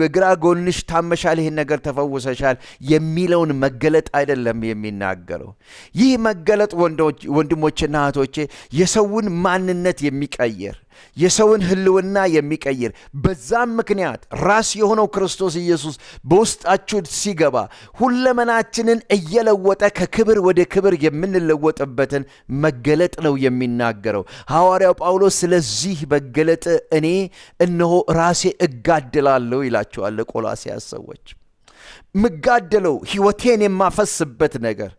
በግራ ጎንሽ ታመሻል ይህን ነገር ተፈውሰሻል የሚለውን መገለጥ አይደለም የሚናገረው ይህ መገለጥ ወንድሞችና እህቶቼ የሰውን ማንነት የሚቀይር የሰውን ህልውና የሚቀይር በዛም ምክንያት ራስ የሆነው ክርስቶስ ኢየሱስ በውስጣችሁ ሲገባ ሁለመናችንን እየለወጠ ከክብር ወደ ክብር የምንለወጥበትን መገለጥ ነው የሚናገረው ሐዋርያው ጳውሎስ ስለዚህ መገለጥ እኔ እነሆ ራሴ እጋድላለሁ ይላቸዋል ቆላሲያስ ሰዎች ምጋደለው ህይወቴን የማፈስበት ነገር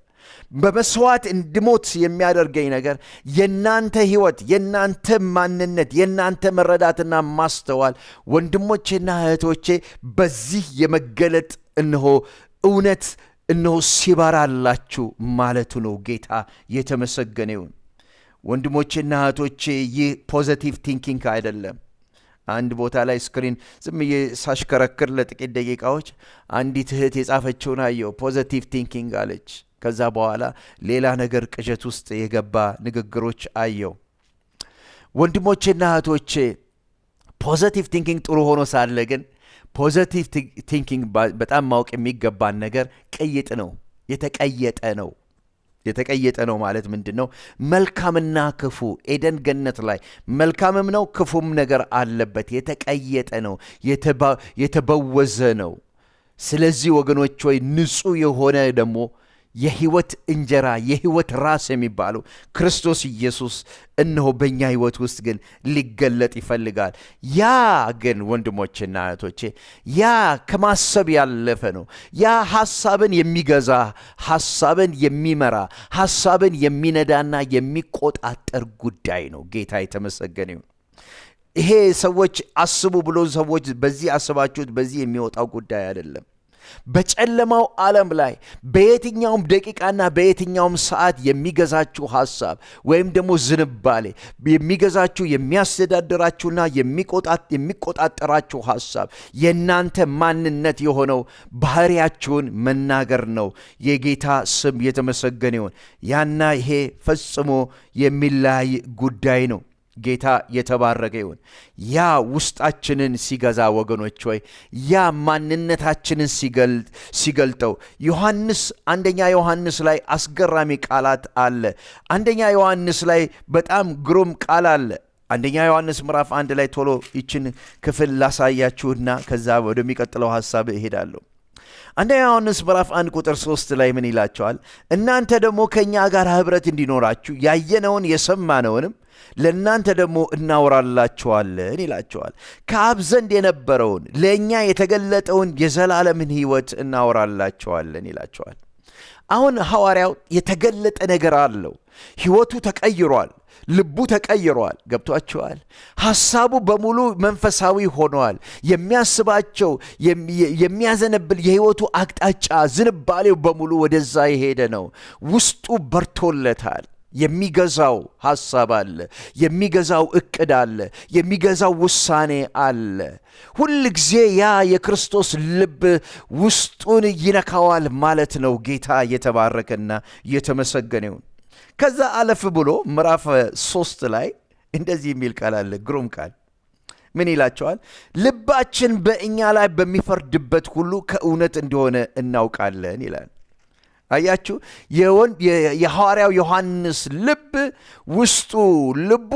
በመስዋዕት እንድሞት የሚያደርገኝ ነገር የእናንተ ህይወት፣ የእናንተ ማንነት፣ የእናንተ መረዳትና ማስተዋል ወንድሞቼና እህቶቼ በዚህ የመገለጥ እንሆ እውነት እነሆ ሲበራላችሁ ማለቱ ነው። ጌታ የተመሰገነ ይሁን። ወንድሞቼና እህቶቼ ይህ ፖዘቲቭ ቲንኪንግ አይደለም። አንድ ቦታ ላይ ስክሪን ዝም ሳሽከረክር ለጥቂት ደቂቃዎች አንዲት እህት የጻፈችውን አየው። ፖዘቲቭ ቲንኪንግ አለች። ከዛ በኋላ ሌላ ነገር ቅዠት ውስጥ የገባ ንግግሮች አየው። ወንድሞቼና እህቶቼ ፖዘቲቭ ቲንኪንግ ጥሩ ሆኖ ሳለ ግን ፖዘቲቭ ቲንኪንግ በጣም ማወቅ የሚገባን ነገር ቅይጥ ነው፣ የተቀየጠ ነው። የተቀየጠ ነው ማለት ምንድን ነው? መልካምና ክፉ ኤደን ገነት ላይ መልካምም ነው ክፉም ነገር አለበት። የተቀየጠ ነው፣ የተበወዘ ነው። ስለዚህ ወገኖች ወይ ንጹህ የሆነ ደግሞ የህይወት እንጀራ የህይወት ራስ የሚባለው ክርስቶስ ኢየሱስ እነሆ በእኛ ህይወት ውስጥ ግን ሊገለጥ ይፈልጋል። ያ ግን ወንድሞችና እህቶቼ ያ ከማሰብ ያለፈ ነው። ያ ሐሳብን የሚገዛ ሐሳብን የሚመራ ሐሳብን የሚነዳና የሚቆጣጠር ጉዳይ ነው። ጌታ የተመሰገነ ይሁን። ይሄ ሰዎች አስቡ ብሎ ሰዎች በዚህ አስባችሁት በዚህ የሚወጣው ጉዳይ አይደለም። በጨለማው ዓለም ላይ በየትኛውም ደቂቃና በየትኛውም ሰዓት የሚገዛችሁ ሐሳብ ወይም ደግሞ ዝንባሌ የሚገዛችሁ የሚያስተዳድራችሁና የሚቆጣጠራችሁ ሐሳብ የእናንተ ማንነት የሆነው ባህሪያችሁን መናገር ነው። የጌታ ስም የተመሰገነ ይሁን። ያና ይሄ ፈጽሞ የሚለያይ ጉዳይ ነው። ጌታ የተባረገ ይሁን። ያ ውስጣችንን ሲገዛ ወገኖች ሆይ ያ ማንነታችንን ሲገልጠው ዮሐንስ አንደኛ ዮሐንስ ላይ አስገራሚ ቃላት አለ። አንደኛ ዮሐንስ ላይ በጣም ግሩም ቃል አለ። አንደኛ ዮሐንስ ምዕራፍ አንድ ላይ ቶሎ ይችን ክፍል ላሳያችሁና ከዛ ወደሚቀጥለው ሀሳብ እሄዳለሁ። አንደ ዮሐንስ ምዕራፍ 1 ቁጥር 3 ላይ ምን ይላቸዋል? እናንተ ደግሞ ከእኛ ጋር ኅብረት እንዲኖራችሁ ያየነውን የሰማነውንም ለእናንተ ደግሞ እናወራላችኋለን ይላቸዋል። ከአብ ዘንድ የነበረውን ለእኛ የተገለጠውን የዘላለምን ሕይወት እናወራላችኋለን ይላቸዋል። አሁን ሐዋርያው የተገለጠ ነገር አለው። ህይወቱ ተቀይሯል። ልቡ ተቀይሯል። ገብቷቸዋል። ሐሳቡ በሙሉ መንፈሳዊ ሆኗል። የሚያስባቸው የሚያዘነብል የህይወቱ አቅጣጫ ዝንባሌው በሙሉ ወደዛ የሄደ ነው። ውስጡ በርቶለታል። የሚገዛው ሐሳብ አለ፣ የሚገዛው እቅድ አለ፣ የሚገዛው ውሳኔ አለ። ሁል ጊዜ ያ የክርስቶስ ልብ ውስጡን ይነካዋል ማለት ነው። ጌታ የተባረከና የተመሰገነ ይሁን። ከዛ አለፍ ብሎ ምዕራፍ ሶስት ላይ እንደዚህ የሚል ቃል አለ፣ ግሩም ቃል ምን ይላቸዋል? ልባችን በእኛ ላይ በሚፈርድበት ሁሉ ከእውነት እንደሆነ እናውቃለን ይላል። አያችሁ የሐዋርያው ዮሐንስ ልብ ውስጡ ልቡ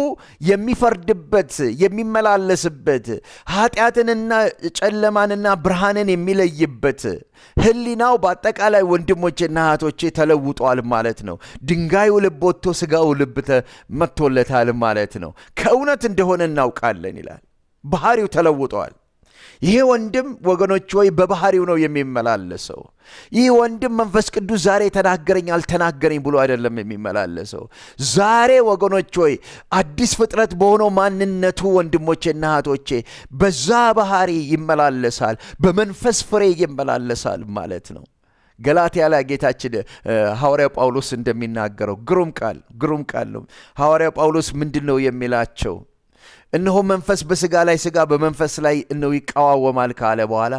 የሚፈርድበት የሚመላለስበት ኃጢአትንና ጨለማንና ብርሃንን የሚለይበት ህሊናው በአጠቃላይ ወንድሞቼና እህቶቼ ተለውጧል ማለት ነው ድንጋዩ ልብ ወጥቶ ስጋው ልብ መጥቶለታል ማለት ነው ከእውነት እንደሆነ እናውቃለን ይላል ባህሪው ተለውጧል ይሄ ወንድም ወገኖች ወይ በባህሪው ነው የሚመላለሰው። ይህ ወንድም መንፈስ ቅዱስ ዛሬ ተናገረኝ አልተናገረኝ ብሎ አይደለም የሚመላለሰው። ዛሬ ወገኖች ወይ አዲስ ፍጥረት በሆነው ማንነቱ ወንድሞቼና እህቶቼ በዛ ባህሪ ይመላለሳል፣ በመንፈስ ፍሬ ይመላለሳል ማለት ነው። ገላትያ ላይ ጌታችን ሐዋርያ ጳውሎስ እንደሚናገረው ግሩም ቃል ግሩም ቃል ነው። ሐዋርያ ጳውሎስ ምንድን ነው የሚላቸው? እነሆ መንፈስ በስጋ ላይ ስጋ በመንፈስ ላይ እነው ይቃዋወማል ካለ በኋላ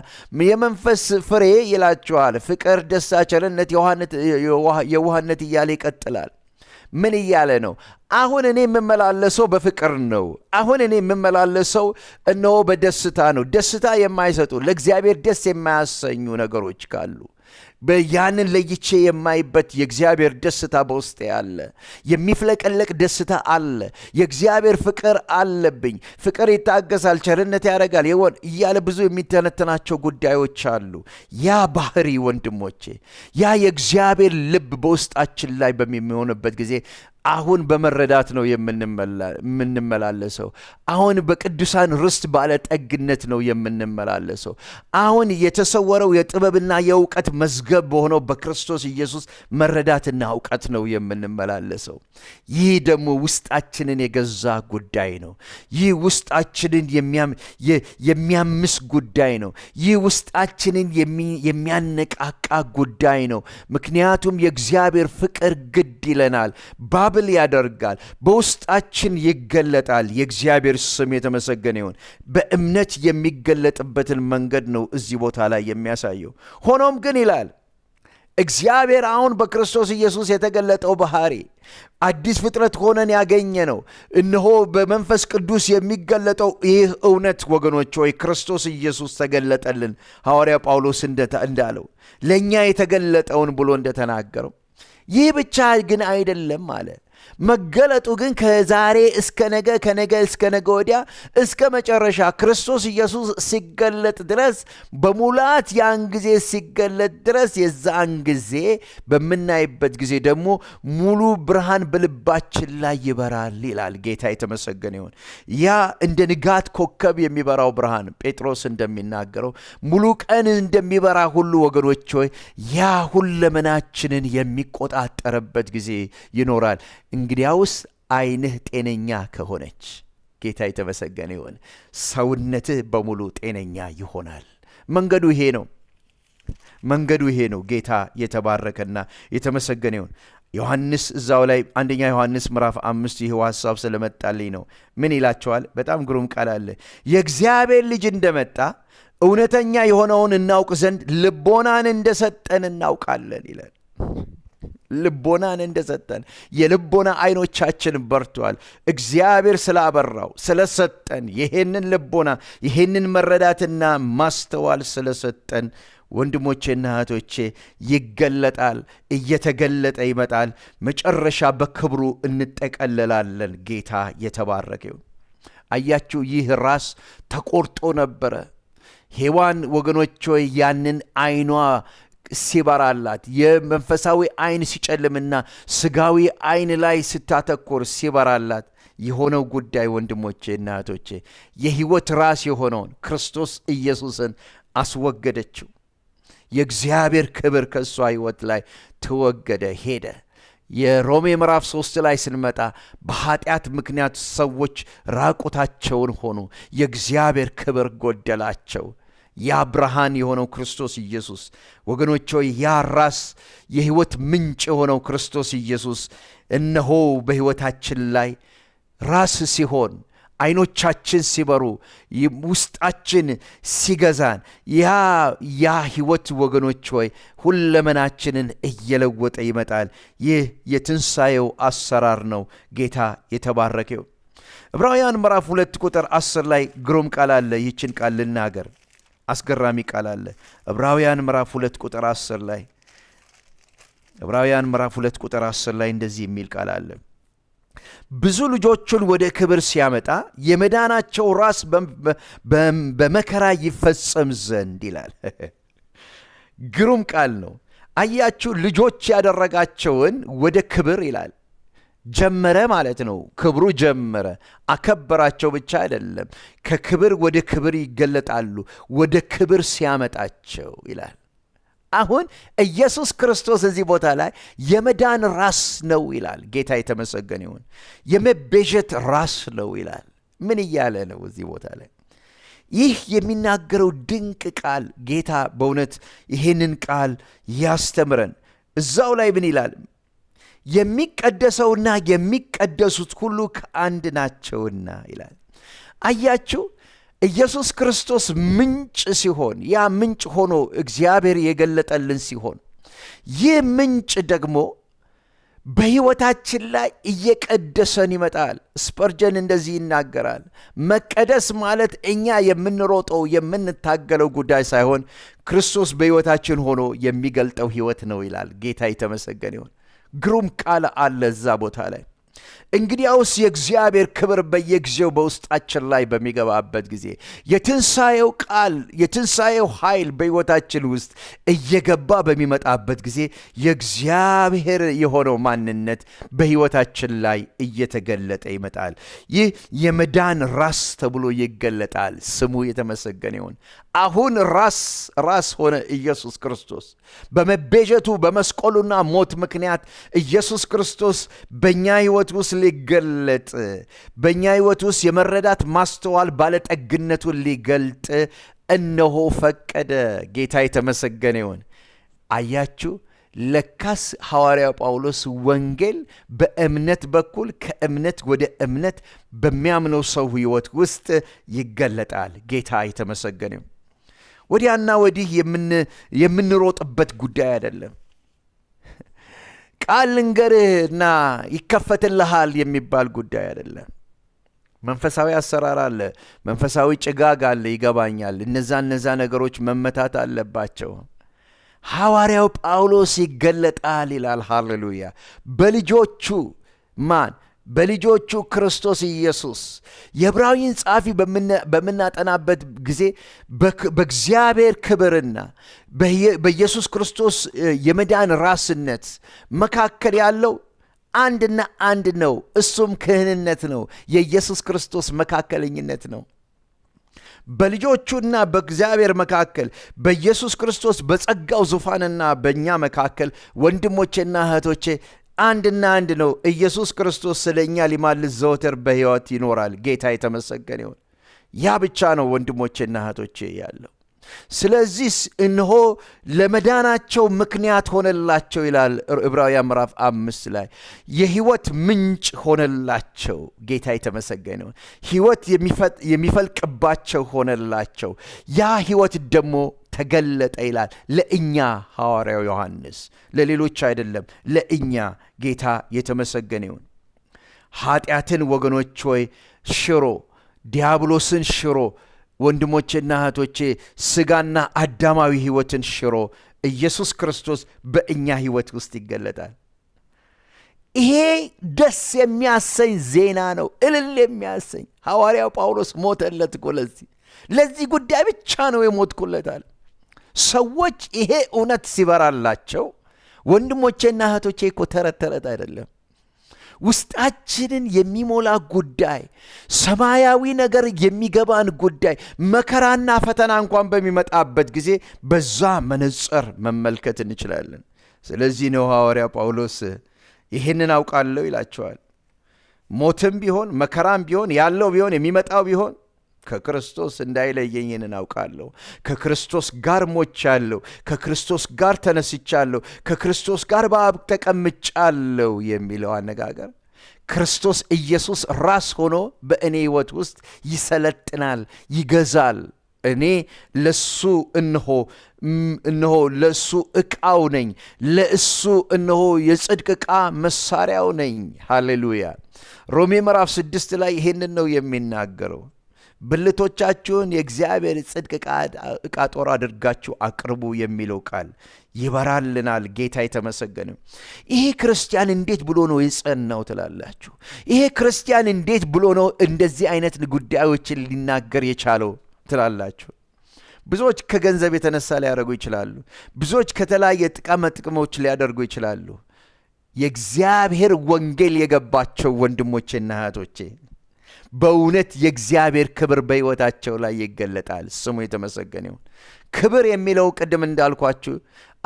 የመንፈስ ፍሬ ይላችኋል፣ ፍቅር፣ ደስታ፣ ቸርነት፣ የዋህነት እያለ ይቀጥላል። ምን እያለ ነው? አሁን እኔ የምመላለሰው በፍቅር ነው። አሁን እኔ የምመላለሰው እነሆ በደስታ ነው። ደስታ የማይሰጡ ለእግዚአብሔር ደስ የማያሰኙ ነገሮች ካሉ ያንን ለይቼ የማይበት የእግዚአብሔር ደስታ በውስጤ አለ። የሚፍለቀለቅ ደስታ አለ። የእግዚአብሔር ፍቅር አለብኝ። ፍቅር ይታገሳል፣ ቸርነት ያደርጋል ይሆን እያለ ብዙ የሚተነትናቸው ጉዳዮች አሉ። ያ ባህሪ ወንድሞቼ፣ ያ የእግዚአብሔር ልብ በውስጣችን ላይ በሚሆንበት ጊዜ አሁን በመረዳት ነው የምንመላለሰው። አሁን በቅዱሳን ርስት ባለጠግነት ነው የምንመላለሰው። አሁን የተሰወረው የጥበብና የእውቀት መዝግ ገብ በሆነው በክርስቶስ ኢየሱስ መረዳትና እውቀት ነው የምንመላለሰው። ይህ ደግሞ ውስጣችንን የገዛ ጉዳይ ነው። ይህ ውስጣችንን የሚያምስ ጉዳይ ነው። ይህ ውስጣችንን የሚያነቃቃ ጉዳይ ነው። ምክንያቱም የእግዚአብሔር ፍቅር ግድ ይለናል፣ ባብል ያደርጋል፣ በውስጣችን ይገለጣል። የእግዚአብሔር ስም የተመሰገነ ይሁን። በእምነት የሚገለጥበትን መንገድ ነው እዚህ ቦታ ላይ የሚያሳየው። ሆኖም ግን ይላል እግዚአብሔር አሁን በክርስቶስ ኢየሱስ የተገለጠው ባህሪ አዲስ ፍጥረት ሆነን ያገኘ ነው። እነሆ በመንፈስ ቅዱስ የሚገለጠው ይህ እውነት ወገኖች ሆይ ክርስቶስ ኢየሱስ ተገለጠልን። ሐዋርያ ጳውሎስ እንዳለው ለእኛ የተገለጠውን ብሎ እንደተናገረው ይህ ብቻ ግን አይደለም አለ መገለጡ ግን ከዛሬ እስከ ነገ ከነገ እስከ ነገ ወዲያ እስከ መጨረሻ ክርስቶስ ኢየሱስ ሲገለጥ ድረስ በሙላት ያን ጊዜ ሲገለጥ ድረስ የዛን ጊዜ በምናይበት ጊዜ ደግሞ ሙሉ ብርሃን በልባችን ላይ ይበራል ይላል። ጌታ የተመሰገነ ይሁን። ያ እንደ ንጋት ኮከብ የሚበራው ብርሃን ጴጥሮስ እንደሚናገረው ሙሉ ቀን እንደሚበራ ሁሉ ወገኖች ሆይ ያ ሁለመናችንን የሚቆጣጠርበት ጊዜ ይኖራል። እንግዲያውስ አይንህ ጤነኛ ከሆነች ጌታ የተመሰገነ ይሆን፣ ሰውነትህ በሙሉ ጤነኛ ይሆናል። መንገዱ ይሄ ነው። መንገዱ ይሄ ነው። ጌታ የተባረከና የተመሰገነ ይሆን። ዮሐንስ እዛው ላይ አንደኛ ዮሐንስ ምዕራፍ አምስት ይህ ሀሳብ ስለመጣልኝ ነው። ምን ይላቸዋል? በጣም ግሩም ቃል አለ። የእግዚአብሔር ልጅ እንደመጣ እውነተኛ የሆነውን እናውቅ ዘንድ ልቦናን እንደሰጠን እናውቃለን ይላል። ልቦናን እንደሰጠን የልቦና አይኖቻችን በርቷል። እግዚአብሔር ስላበራው ስለሰጠን ይሄንን ልቦና ይሄንን መረዳትና ማስተዋል ስለሰጠን ወንድሞቼና እህቶቼ ይገለጣል፣ እየተገለጠ ይመጣል። መጨረሻ በክብሩ እንጠቀለላለን። ጌታ የተባረከ ይሁን። አያችሁ፣ ይህ ራስ ተቆርጦ ነበረ። ሔዋን ወገኖች ሆይ ያንን አይኗ ሲበራላት የመንፈሳዊ አይን ሲጨልምና ስጋዊ አይን ላይ ስታተኮር ሲበራላት የሆነው ጉዳይ ወንድሞቼና እህቶቼ የህይወት ራስ የሆነውን ክርስቶስ ኢየሱስን አስወገደችው። የእግዚአብሔር ክብር ከእሷ ህይወት ላይ ተወገደ፣ ሄደ። የሮሜ ምዕራፍ ሶስት ላይ ስንመጣ በኃጢአት ምክንያት ሰዎች ራቁታቸውን ሆኑ፣ የእግዚአብሔር ክብር ጎደላቸው። ያ ብርሃን የሆነው ክርስቶስ ኢየሱስ ወገኖች ሆይ ያ ራስ የህይወት ምንጭ የሆነው ክርስቶስ ኢየሱስ እነሆ በህይወታችን ላይ ራስ ሲሆን አይኖቻችን ሲበሩ ውስጣችን ሲገዛን ያ ያ ህይወት ወገኖች ሆይ ሁለመናችንን እየለወጠ ይመጣል ይህ የትንሣኤው አሰራር ነው ጌታ የተባረከው ዕብራውያን ምዕራፍ ሁለት ቁጥር አስር ላይ ግሩም ቃል አለ ይህችን ቃል ልናገር አስገራሚ ቃል አለ። ዕብራውያን ምዕራፍ ሁለት ቁጥር አስር ላይ ዕብራውያን ምዕራፍ ሁለት ቁጥር አስር ላይ እንደዚህ የሚል ቃል አለ። ብዙ ልጆቹን ወደ ክብር ሲያመጣ የመዳናቸው ራስ በመከራ ይፈጸም ዘንድ ይላል። ግሩም ቃል ነው። አያችሁ ልጆች ያደረጋቸውን ወደ ክብር ይላል ጀመረ ማለት ነው። ክብሩ ጀመረ። አከበራቸው ብቻ አይደለም፣ ከክብር ወደ ክብር ይገለጣሉ። ወደ ክብር ሲያመጣቸው ይላል። አሁን ኢየሱስ ክርስቶስ እዚህ ቦታ ላይ የመዳን ራስ ነው ይላል። ጌታ የተመሰገነ ይሁን። የመቤዠት ራስ ነው ይላል። ምን እያለ ነው እዚህ ቦታ ላይ? ይህ የሚናገረው ድንቅ ቃል ጌታ በእውነት ይህንን ቃል ያስተምረን። እዛው ላይ ምን ይላል? የሚቀደሰውና የሚቀደሱት ሁሉ ከአንድ ናቸውና ይላል። አያችሁ፣ ኢየሱስ ክርስቶስ ምንጭ ሲሆን ያ ምንጭ ሆኖ እግዚአብሔር የገለጠልን ሲሆን ይህ ምንጭ ደግሞ በሕይወታችን ላይ እየቀደሰን ይመጣል። ስፐርጀን እንደዚህ ይናገራል። መቀደስ ማለት እኛ የምንሮጠው የምንታገለው ጉዳይ ሳይሆን ክርስቶስ በሕይወታችን ሆኖ የሚገልጠው ሕይወት ነው ይላል። ጌታ የተመሰገን ይሆን ግሩም ቃል አለ እዛ ቦታ ላይ እንግዲያውስ የእግዚአብሔር ክብር በየጊዜው በውስጣችን ላይ በሚገባበት ጊዜ የትንሣኤው ቃል የትንሣኤው ኃይል በሕይወታችን ውስጥ እየገባ በሚመጣበት ጊዜ የእግዚአብሔር የሆነው ማንነት በሕይወታችን ላይ እየተገለጠ ይመጣል። ይህ የመዳን ራስ ተብሎ ይገለጣል። ስሙ የተመሰገነ ይሁን። አሁን ራስ ራስ ሆነ ኢየሱስ ክርስቶስ በመቤዠቱ በመስቀሉና ሞት ምክንያት ኢየሱስ ክርስቶስ በእኛ ሕይወት ውስጥ ሊገለጥ በእኛ ሕይወት ውስጥ የመረዳት ማስተዋል ባለጠግነቱን ሊገልጥ እነሆ ፈቀደ። ጌታ የተመሰገነ ይሁን። አያችሁ፣ ለካስ ሐዋርያ ጳውሎስ ወንጌል በእምነት በኩል ከእምነት ወደ እምነት በሚያምነው ሰው ህይወት ውስጥ ይገለጣል። ጌታ የተመሰገነ ይሁን። ወዲያና ወዲህ የምንሮጥበት ጉዳይ አይደለም። ቃል ልንገርህና ይከፈትልሃል የሚባል ጉዳይ አይደለም። መንፈሳዊ አሰራር አለ፣ መንፈሳዊ ጭጋግ አለ። ይገባኛል። እነዛ እነዛ ነገሮች መመታት አለባቸው። ሐዋርያው ጳውሎስ ይገለጣል ይላል። ሃሌሉያ በልጆቹ ማን በልጆቹ ክርስቶስ ኢየሱስ። የዕብራዊን ጸሐፊ በምናጠናበት ጊዜ በእግዚአብሔር ክብርና በኢየሱስ ክርስቶስ የመዳን ራስነት መካከል ያለው አንድና አንድ ነው። እሱም ክህንነት ነው። የኢየሱስ ክርስቶስ መካከለኝነት ነው። በልጆቹና በእግዚአብሔር መካከል በኢየሱስ ክርስቶስ በጸጋው ዙፋንና በእኛ መካከል ወንድሞቼና እህቶቼ አንድና አንድ ነው። ኢየሱስ ክርስቶስ ስለ እኛ ሊማልስ ዘወትር በሕይወት ይኖራል። ጌታ የተመሰገነ ይሁን። ያ ብቻ ነው ወንድሞቼና እህቶቼ ያለው። ስለዚህ እንሆ ለመዳናቸው ምክንያት ሆነላቸው ይላል ዕብራውያን ምዕራፍ አምስት ላይ የህይወት ምንጭ ሆነላቸው። ጌታ የተመሰገነ ይሁን። ሕይወት የሚፈልቅባቸው ሆነላቸው። ያ ህይወት ደግሞ ተገለጠ ይላል። ለእኛ ሐዋርያው ዮሐንስ፣ ለሌሎች አይደለም፣ ለእኛ ጌታ የተመሰገነ ይሁን። ኃጢአትን ወገኖች ሆይ ሽሮ ዲያብሎስን ሽሮ ወንድሞቼና እህቶቼ ስጋና አዳማዊ ሕይወትን ሽሮ ኢየሱስ ክርስቶስ በእኛ ሕይወት ውስጥ ይገለጣል። ይሄ ደስ የሚያሰኝ ዜና ነው፣ እልል የሚያሰኝ ሐዋርያው ጳውሎስ ሞተለት እኮ ለዚህ ለዚህ ጉዳይ ብቻ ነው የሞትኩለታል ሰዎች ይሄ እውነት ሲበራላቸው ወንድሞቼና እህቶቼ እኮ ተረት ተረት አይደለም ውስጣችንን የሚሞላ ጉዳይ ሰማያዊ ነገር የሚገባን ጉዳይ መከራና ፈተና እንኳን በሚመጣበት ጊዜ በዛ መነጽር መመልከት እንችላለን ስለዚህ ነው ሐዋርያ ጳውሎስ ይህንን አውቃለሁ ይላቸዋል ሞትም ቢሆን መከራም ቢሆን ያለው ቢሆን የሚመጣው ቢሆን ከክርስቶስ እንዳይለየኝ እናውቃለሁ። ከክርስቶስ ጋር ሞቻለሁ፣ ከክርስቶስ ጋር ተነስቻለሁ፣ ከክርስቶስ ጋር በአብ ተቀምጫለሁ የሚለው አነጋገር ክርስቶስ ኢየሱስ ራስ ሆኖ በእኔ ህይወት ውስጥ ይሰለጥናል፣ ይገዛል። እኔ ለሱ እንሆ እነሆ ለእሱ ዕቃው ነኝ፣ ለእሱ እነሆ የጽድቅ ዕቃ መሳሪያው ነኝ። ሃሌሉያ። ሮሜ ምዕራፍ ስድስት ላይ ይህንን ነው የሚናገረው። ብልቶቻችሁን የእግዚአብሔር ጽድቅ ዕቃ ጦር አድርጋችሁ አቅርቡ የሚለው ቃል ይበራልናል። ጌታ የተመሰገነ። ይሄ ክርስቲያን እንዴት ብሎ ነው የጸናው ትላላችሁ? ይሄ ክርስቲያን እንዴት ብሎ ነው እንደዚህ አይነት ጉዳዮችን ሊናገር የቻለው ትላላችሁ? ብዙዎች ከገንዘብ የተነሳ ሊያደርጉ ይችላሉ። ብዙዎች ከተለያየ ጥቅማ ጥቅሞች ሊያደርጉ ይችላሉ። የእግዚአብሔር ወንጌል የገባቸው ወንድሞቼና እህቶቼ በእውነት የእግዚአብሔር ክብር በሕይወታቸው ላይ ይገለጣል። ስሙ የተመሰገነ ይሁን። ክብር የሚለው ቅድም እንዳልኳችሁ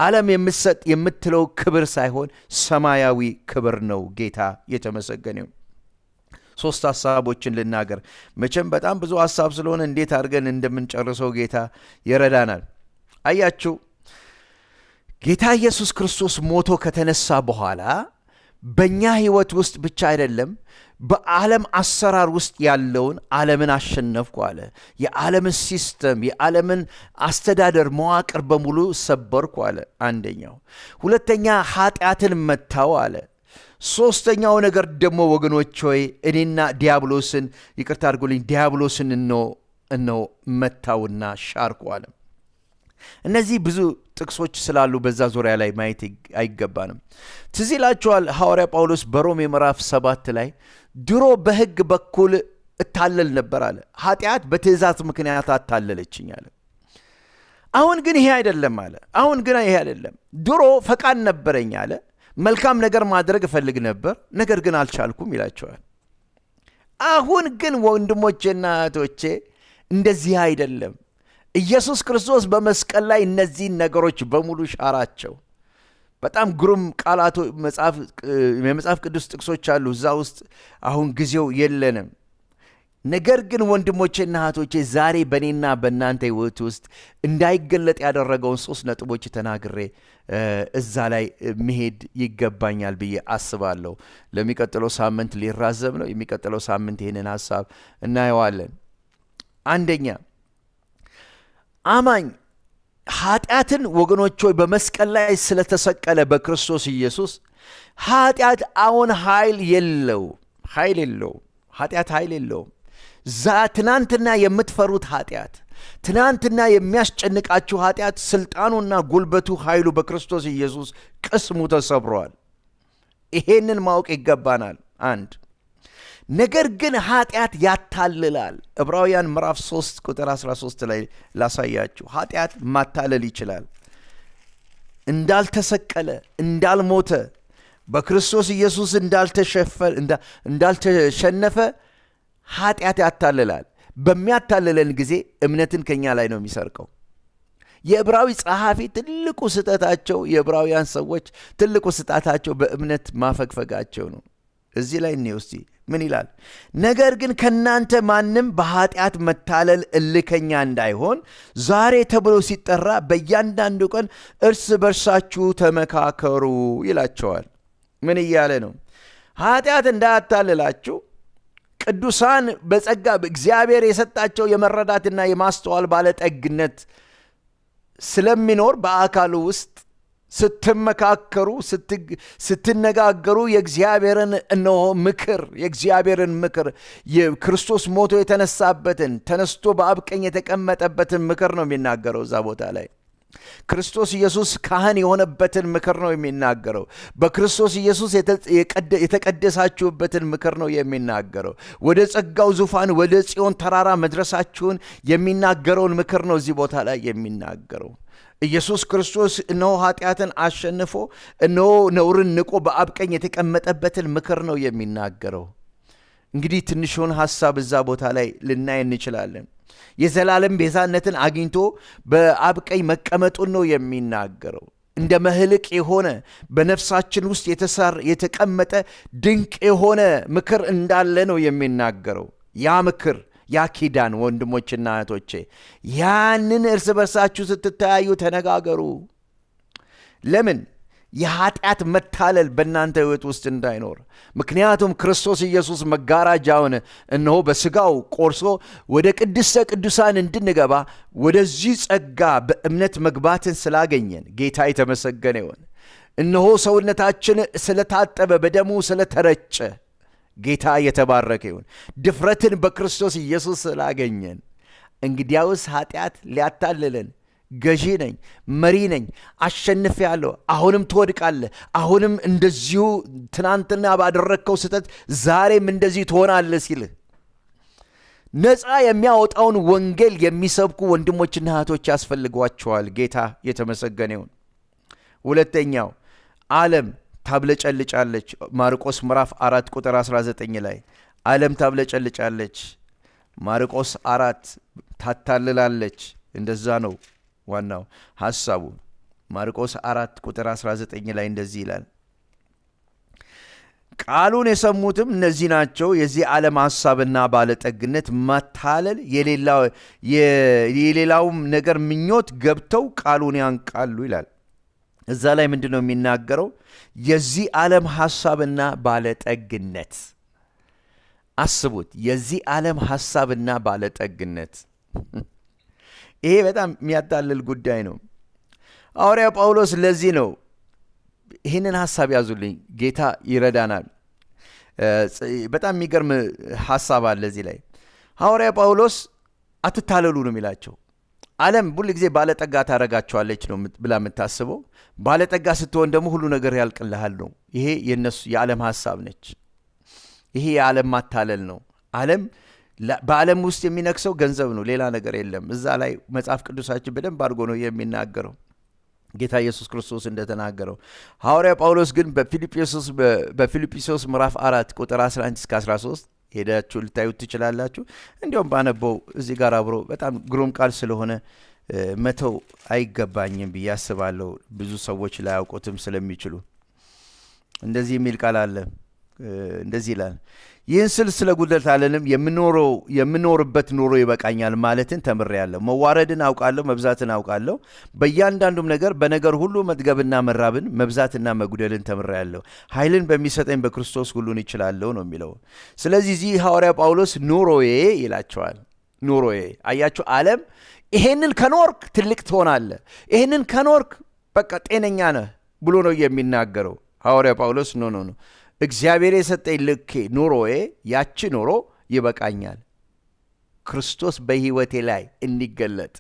ዓለም የምሰጥ የምትለው ክብር ሳይሆን ሰማያዊ ክብር ነው። ጌታ የተመሰገነ ይሁን። ሶስት ሀሳቦችን ልናገር። መቼም በጣም ብዙ ሀሳብ ስለሆነ እንዴት አድርገን እንደምንጨርሰው ጌታ ይረዳናል። አያችሁ ጌታ ኢየሱስ ክርስቶስ ሞቶ ከተነሳ በኋላ በእኛ ህይወት ውስጥ ብቻ አይደለም በዓለም አሰራር ውስጥ ያለውን ዓለምን አሸነፍኩ አለ የዓለምን ሲስተም የዓለምን አስተዳደር መዋቅር በሙሉ ሰበርኩ አለ አንደኛው ሁለተኛ ኃጢአትን መታው አለ ሦስተኛው ነገር ደግሞ ወገኖች ሆይ እኔና ዲያብሎስን ይቅርታ አድርጎልኝ ዲያብሎስን እነው መታውና ሻርኩ አለም እነዚህ ብዙ ጥቅሶች ስላሉ በዛ ዙሪያ ላይ ማየት አይገባንም። ትዝ ይላችኋል ሐዋርያ ጳውሎስ በሮሜ ምዕራፍ ሰባት ላይ ድሮ በሕግ በኩል እታለል ነበር አለ። ኃጢአት በትእዛዝ ምክንያት አታለለችኝ አለ። አሁን ግን ይሄ አይደለም አለ። አሁን ግን ይሄ አይደለም። ድሮ ፈቃድ ነበረኝ አለ። መልካም ነገር ማድረግ እፈልግ ነበር፣ ነገር ግን አልቻልኩም ይላቸዋል። አሁን ግን ወንድሞቼና እህቶቼ እንደዚህ አይደለም። ኢየሱስ ክርስቶስ በመስቀል ላይ እነዚህን ነገሮች በሙሉ ሻራቸው። በጣም ግሩም ቃላቶ የመጽሐፍ ቅዱስ ጥቅሶች አሉ እዛ ውስጥ አሁን ጊዜው የለንም። ነገር ግን ወንድሞቼና እህቶቼ ዛሬ በእኔና በእናንተ ህይወት ውስጥ እንዳይገለጥ ያደረገውን ሶስት ነጥቦች ተናግሬ እዛ ላይ መሄድ ይገባኛል ብዬ አስባለሁ። ለሚቀጥለው ሳምንት ሊራዘም ነው። የሚቀጥለው ሳምንት ይህንን ሀሳብ እናየዋለን። አንደኛ አማኝ ኃጢአትን ወገኖች ሆይ በመስቀል ላይ ስለተሰቀለ በክርስቶስ ኢየሱስ ኃጢአት አሁን ኃይል የለው ኃይል የለው ኃጢአት ኃይል የለውም ዛ ትናንትና የምትፈሩት ኃጢአት ትናንትና የሚያስጨንቃችሁ ኃጢአት ስልጣኑና ጉልበቱ ኃይሉ በክርስቶስ ኢየሱስ ቅስሙ ተሰብረዋል ይሄንን ማወቅ ይገባናል አንድ ነገር ግን ኃጢአት ያታልላል። ዕብራውያን ምዕራፍ 3 ቁጥር 13 ላይ ላሳያችሁ። ኃጢአት ማታለል ይችላል። እንዳልተሰቀለ፣ እንዳልሞተ፣ በክርስቶስ ኢየሱስ እንዳልተሸነፈ ኃጢአት ያታልላል። በሚያታልለን ጊዜ እምነትን ከኛ ላይ ነው የሚሰርቀው። የዕብራዊ ጸሐፊ ትልቁ ስጠታቸው የዕብራውያን ሰዎች ትልቁ ስጣታቸው በእምነት ማፈግፈጋቸው ነው። እዚህ ላይ እኔ ውስጥ ምን ይላል? ነገር ግን ከእናንተ ማንም በኃጢአት መታለል እልከኛ እንዳይሆን ዛሬ ተብሎ ሲጠራ በእያንዳንዱ ቀን እርስ በርሳችሁ ተመካከሩ ይላቸዋል። ምን እያለ ነው? ኃጢአት እንዳያታልላችሁ ቅዱሳን በጸጋ እግዚአብሔር የሰጣቸው የመረዳትና የማስተዋል ባለጠግነት ስለሚኖር በአካሉ ውስጥ ስትመካከሩ፣ ስትነጋገሩ የእግዚአብሔርን እነሆ ምክር የእግዚአብሔርን ምክር ክርስቶስ ሞቶ የተነሳበትን ተነስቶ በአብቀኝ የተቀመጠበትን ምክር ነው የሚናገረው እዛ ቦታ ላይ። ክርስቶስ ኢየሱስ ካህን የሆነበትን ምክር ነው የሚናገረው። በክርስቶስ ኢየሱስ የተቀደሳችሁበትን ምክር ነው የሚናገረው። ወደ ጸጋው ዙፋን ወደ ጽዮን ተራራ መድረሳችሁን የሚናገረውን ምክር ነው እዚህ ቦታ ላይ የሚናገረው። ኢየሱስ ክርስቶስ እነሆ ኃጢአትን አሸንፎ እነሆ ነውርን ንቆ በአብ ቀኝ የተቀመጠበትን ምክር ነው የሚናገረው። እንግዲህ ትንሹን ሐሳብ እዛ ቦታ ላይ ልናይ እንችላለን። የዘላለም ቤዛነትን አግኝቶ በአብ ቀኝ መቀመጡን ነው የሚናገረው። እንደ መህልቅ የሆነ በነፍሳችን ውስጥ የተሳር የተቀመጠ ድንቅ የሆነ ምክር እንዳለ ነው የሚናገረው። ያ ምክር ያ ኪዳን ወንድሞችና እህቶቼ፣ ያንን እርስ በርሳችሁ ስትተያዩ ተነጋገሩ። ለምን? የኃጢአት መታለል በእናንተ ህይወት ውስጥ እንዳይኖር። ምክንያቱም ክርስቶስ ኢየሱስ መጋረጃውን እነሆ በሥጋው ቆርሶ ወደ ቅድስተ ቅዱሳን እንድንገባ ወደዚህ ጸጋ በእምነት መግባትን ስላገኘን ጌታ የተመሰገነ ይሆን። እነሆ ሰውነታችን ስለታጠበ፣ በደሙ ስለተረጨ ጌታ የተባረከ ይሁን። ድፍረትን በክርስቶስ ኢየሱስ ስላገኘን እንግዲያውስ ኃጢአት ሊያታልለን ገዢ ነኝ፣ መሪ ነኝ፣ አሸንፍ ያለው አሁንም ትወድቃለህ፣ አሁንም እንደዚሁ ትናንትና ባደረግከው ስህተት ዛሬም እንደዚህ ትሆናለህ ሲልህ ነፃ የሚያወጣውን ወንጌል የሚሰብኩ ወንድሞችና እህቶች ያስፈልጓቸዋል። ጌታ የተመሰገነ ይሁን። ሁለተኛው ዓለም ታብለጨልጫለች። ማርቆስ ምዕራፍ አራት ቁጥር 19 ላይ ዓለም ታብለጨልጫለች። ማርቆስ አራት ታታልላለች። እንደዛ ነው ዋናው ሀሳቡ። ማርቆስ አራት ቁጥር 19 ላይ እንደዚህ ይላል፣ ቃሉን የሰሙትም እነዚህ ናቸው። የዚህ ዓለም ሀሳብና ባለጠግነት መታለል፣ የሌላውም ነገር ምኞት ገብተው ቃሉን ያንቃሉ ይላል። እዛ ላይ ምንድን ነው የሚናገረው? የዚህ ዓለም ሐሳብና ባለጠግነት። አስቡት፣ የዚህ ዓለም ሐሳብና ባለጠግነት። ይሄ በጣም የሚያታልል ጉዳይ ነው። ሐዋርያ ጳውሎስ ለዚህ ነው ይህንን ሐሳብ ያዙልኝ፣ ጌታ ይረዳናል። በጣም የሚገርም ሐሳብ አለ እዚህ ላይ ሐዋርያ ጳውሎስ አትታለሉ ነው የሚላቸው። ዓለም ሁል ጊዜ ባለጠጋ ታረጋቸዋለች ነው ብላ የምታስበው። ባለጠጋ ስትሆን ደግሞ ሁሉ ነገር ያልቅልሃል ነው። ይሄ የነሱ የዓለም ሀሳብ ነች። ይሄ የዓለም ማታለል ነው። ዓለም በዓለም ውስጥ የሚነክሰው ገንዘብ ነው፣ ሌላ ነገር የለም። እዛ ላይ መጽሐፍ ቅዱሳችን በደንብ አድርጎ ነው የሚናገረው ጌታ ኢየሱስ ክርስቶስ እንደተናገረው። ሐዋርያ ጳውሎስ ግን በፊልጵስዩስ ምዕራፍ አራት ቁጥር 11 እስከ 13 ሄዳችሁ ልታዩት ትችላላችሁ። እንዲሁም ባነበው እዚህ ጋር አብሮ በጣም ግሩም ቃል ስለሆነ መተው አይገባኝም ብዬ አስባለሁ። ብዙ ሰዎች ላያውቁትም ስለሚችሉ እንደዚህ የሚል ቃል አለ። እንደዚህ ይላል ይህን ስል ስለ ጉድለት አለንም የምኖርበት ኑሮ ይበቃኛል ማለትን ተምሬያለሁ። መዋረድን አውቃለሁ፣ መብዛትን አውቃለሁ። በእያንዳንዱም ነገር በነገር ሁሉ መጥገብና መራብን መብዛትና መጉደልን ተምሬያለሁ። ኃይልን በሚሰጠኝ በክርስቶስ ሁሉን ይችላለሁ ነው የሚለው። ስለዚህ እዚህ ሐዋርያ ጳውሎስ ኑሮዬ ይላቸዋል። ኑሮዬ አያችሁ፣ ዓለም ይሄንን ከኖርክ ትልቅ ትሆናለህ፣ ይሄንን ከኖርክ በቃ ጤነኛ ነህ ብሎ ነው የሚናገረው ሐዋርያ ጳውሎስ። ኖ ኖ ነው እግዚአብሔር የሰጠኝ ልኬ ኑሮዬ ያቺ ኑሮ ይበቃኛል። ክርስቶስ በሕይወቴ ላይ እንዲገለጥ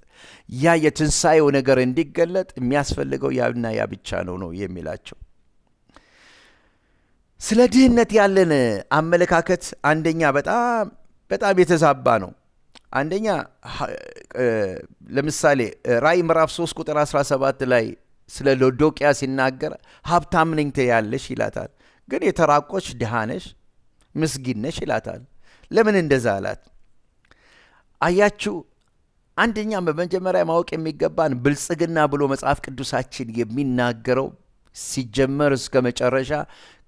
ያ የትንሣኤው ነገር እንዲገለጥ የሚያስፈልገው ያና ያ ብቻ ነው ነው የሚላቸው። ስለ ድህነት ያለን አመለካከት አንደኛ በጣም በጣም የተዛባ ነው። አንደኛ ለምሳሌ ራእይ ምዕራፍ 3 ቁጥር 17 ላይ ስለ ሎዶቅያ ሲናገር ሀብታም ነኝ ትያለሽ ይላታል። ግን የተራቆች ድሃነሽ ምስጊነሽ ይላታል። ለምን እንደዛ አላት? አያችሁ አንደኛ በመጀመሪያ ማወቅ የሚገባን ብልጽግና ብሎ መጽሐፍ ቅዱሳችን የሚናገረው ሲጀመር እስከ መጨረሻ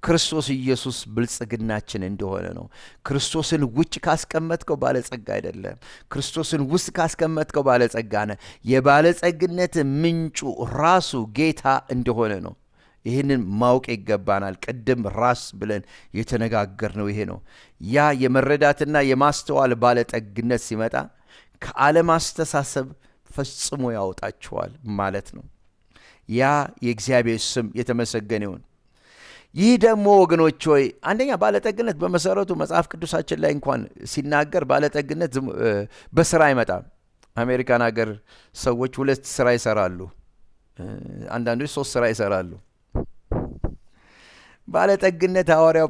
ክርስቶስ ኢየሱስ ብልጽግናችን እንደሆነ ነው። ክርስቶስን ውጭ ካስቀመጥከው ባለጸጋ አይደለም። ክርስቶስን ውስጥ ካስቀመጥከው ባለጸጋ ነ የባለጸግነት ምንጩ ራሱ ጌታ እንደሆነ ነው። ይህንን ማወቅ ይገባናል። ቅድም ራስ ብለን የተነጋገር ነው ይሄ ነው። ያ የመረዳትና የማስተዋል ባለጠግነት ሲመጣ ከዓለም አስተሳሰብ ፈጽሞ ያወጣቸዋል ማለት ነው። ያ የእግዚአብሔር ስም የተመሰገነ ይሁን። ይህ ደግሞ ወገኖች ሆይ አንደኛ ባለጠግነት በመሰረቱ መጽሐፍ ቅዱሳችን ላይ እንኳን ሲናገር ባለጠግነት በስራ አይመጣም። አሜሪካን ሀገር ሰዎች ሁለት ስራ ይሰራሉ፣ አንዳንዶች ሶስት ስራ ይሰራሉ። ባለጠግነት ሐዋርያው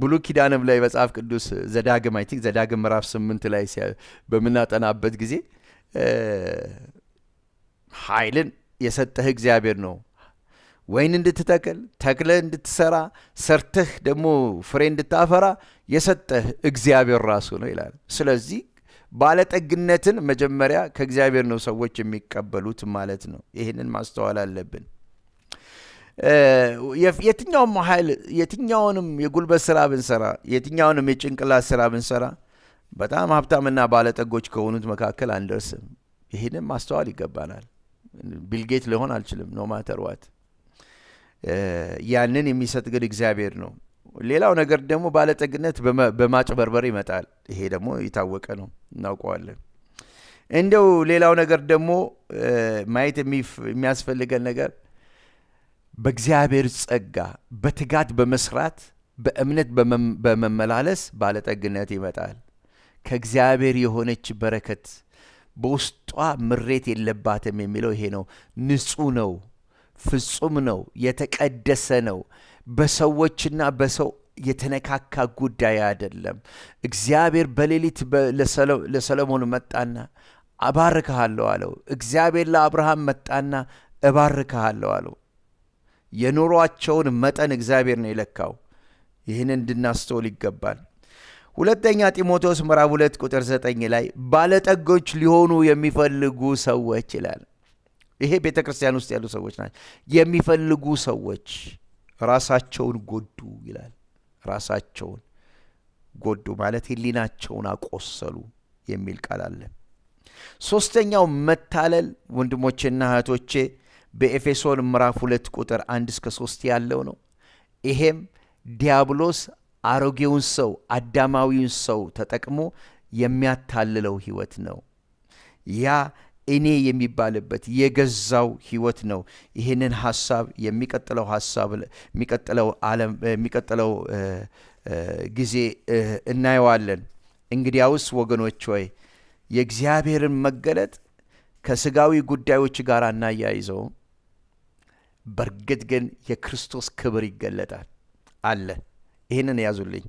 ብሉ ኪዳንም ላይ መጽሐፍ ቅዱስ ዘዳግም አይ ቲንክ ዘዳግም ምዕራፍ ስምንት ላይ በምናጠናበት ጊዜ ኃይልን የሰጠህ እግዚአብሔር ነው ወይን እንድትተክል ተክለ እንድትሰራ ሰርተህ ደግሞ ፍሬ እንድታፈራ የሰጠህ እግዚአብሔር ራሱ ነው ይላል ስለዚህ ባለጠግነትን መጀመሪያ ከእግዚአብሔር ነው ሰዎች የሚቀበሉት ማለት ነው ይህንን ማስተዋል አለብን የትኛውም ኃይል የትኛውንም የጉልበት ስራ ብንሰራ የትኛውንም የጭንቅላት ስራ ብንሰራ በጣም ሀብታምና ባለጠጎች ከሆኑት መካከል አንደርስም። ይህንም ማስተዋል ይገባናል። ቢልጌት ሊሆን አልችልም። ኖ ማተር ዋት ያንን የሚሰጥ ግን እግዚአብሔር ነው። ሌላው ነገር ደግሞ ባለጠግነት በማጭበርበር ይመጣል። ይሄ ደግሞ የታወቀ ነው፣ እናውቀዋለን። እንደው ሌላው ነገር ደግሞ ማየት የሚያስፈልገን ነገር በእግዚአብሔር ጸጋ በትጋት በመስራት በእምነት በመመላለስ ባለጠግነት ይመጣል። ከእግዚአብሔር የሆነች በረከት በውስጧ ምሬት የለባትም የሚለው ይሄ ነው። ንጹህ ነው፣ ፍጹም ነው፣ የተቀደሰ ነው። በሰዎችና በሰው የተነካካ ጉዳይ አይደለም። እግዚአብሔር በሌሊት ለሰለሞን መጣና አባርክሃለሁ አለው። እግዚአብሔር ለአብርሃም መጣና እባርክሃለሁ አለው። የኑሯቸውን መጠን እግዚአብሔር ነው የለካው። ይህን እንድናስተውል ይገባል። ሁለተኛ ጢሞቴዎስ ምዕራብ 2 ቁጥር 9 ላይ ባለጠጎች ሊሆኑ የሚፈልጉ ሰዎች ይላል። ይሄ ቤተ ክርስቲያን ውስጥ ያሉ ሰዎች ናቸው። የሚፈልጉ ሰዎች ራሳቸውን ጎዱ ይላል። ራሳቸውን ጎዱ ማለት ህሊናቸውን አቆሰሉ የሚል ቃል አለ። ሶስተኛው መታለል ወንድሞቼና እህቶቼ በኤፌሶን ምዕራፍ ሁለት ቁጥር አንድ እስከ ሶስት ያለው ነው። ይሄም ዲያብሎስ አሮጌውን ሰው አዳማዊውን ሰው ተጠቅሞ የሚያታልለው ህይወት ነው። ያ እኔ የሚባልበት የገዛው ህይወት ነው። ይህንን ሀሳብ የሚቀጥለው ሀሳብ የሚቀጥለው ዓለም የሚቀጥለው ጊዜ እናየዋለን። እንግዲያውስ ወገኖች ሆይ የእግዚአብሔርን መገለጥ ከስጋዊ ጉዳዮች ጋር እናያይዘውም በእርግጥ ግን የክርስቶስ ክብር ይገለጣል አለ። ይህንን ያዙልኝ።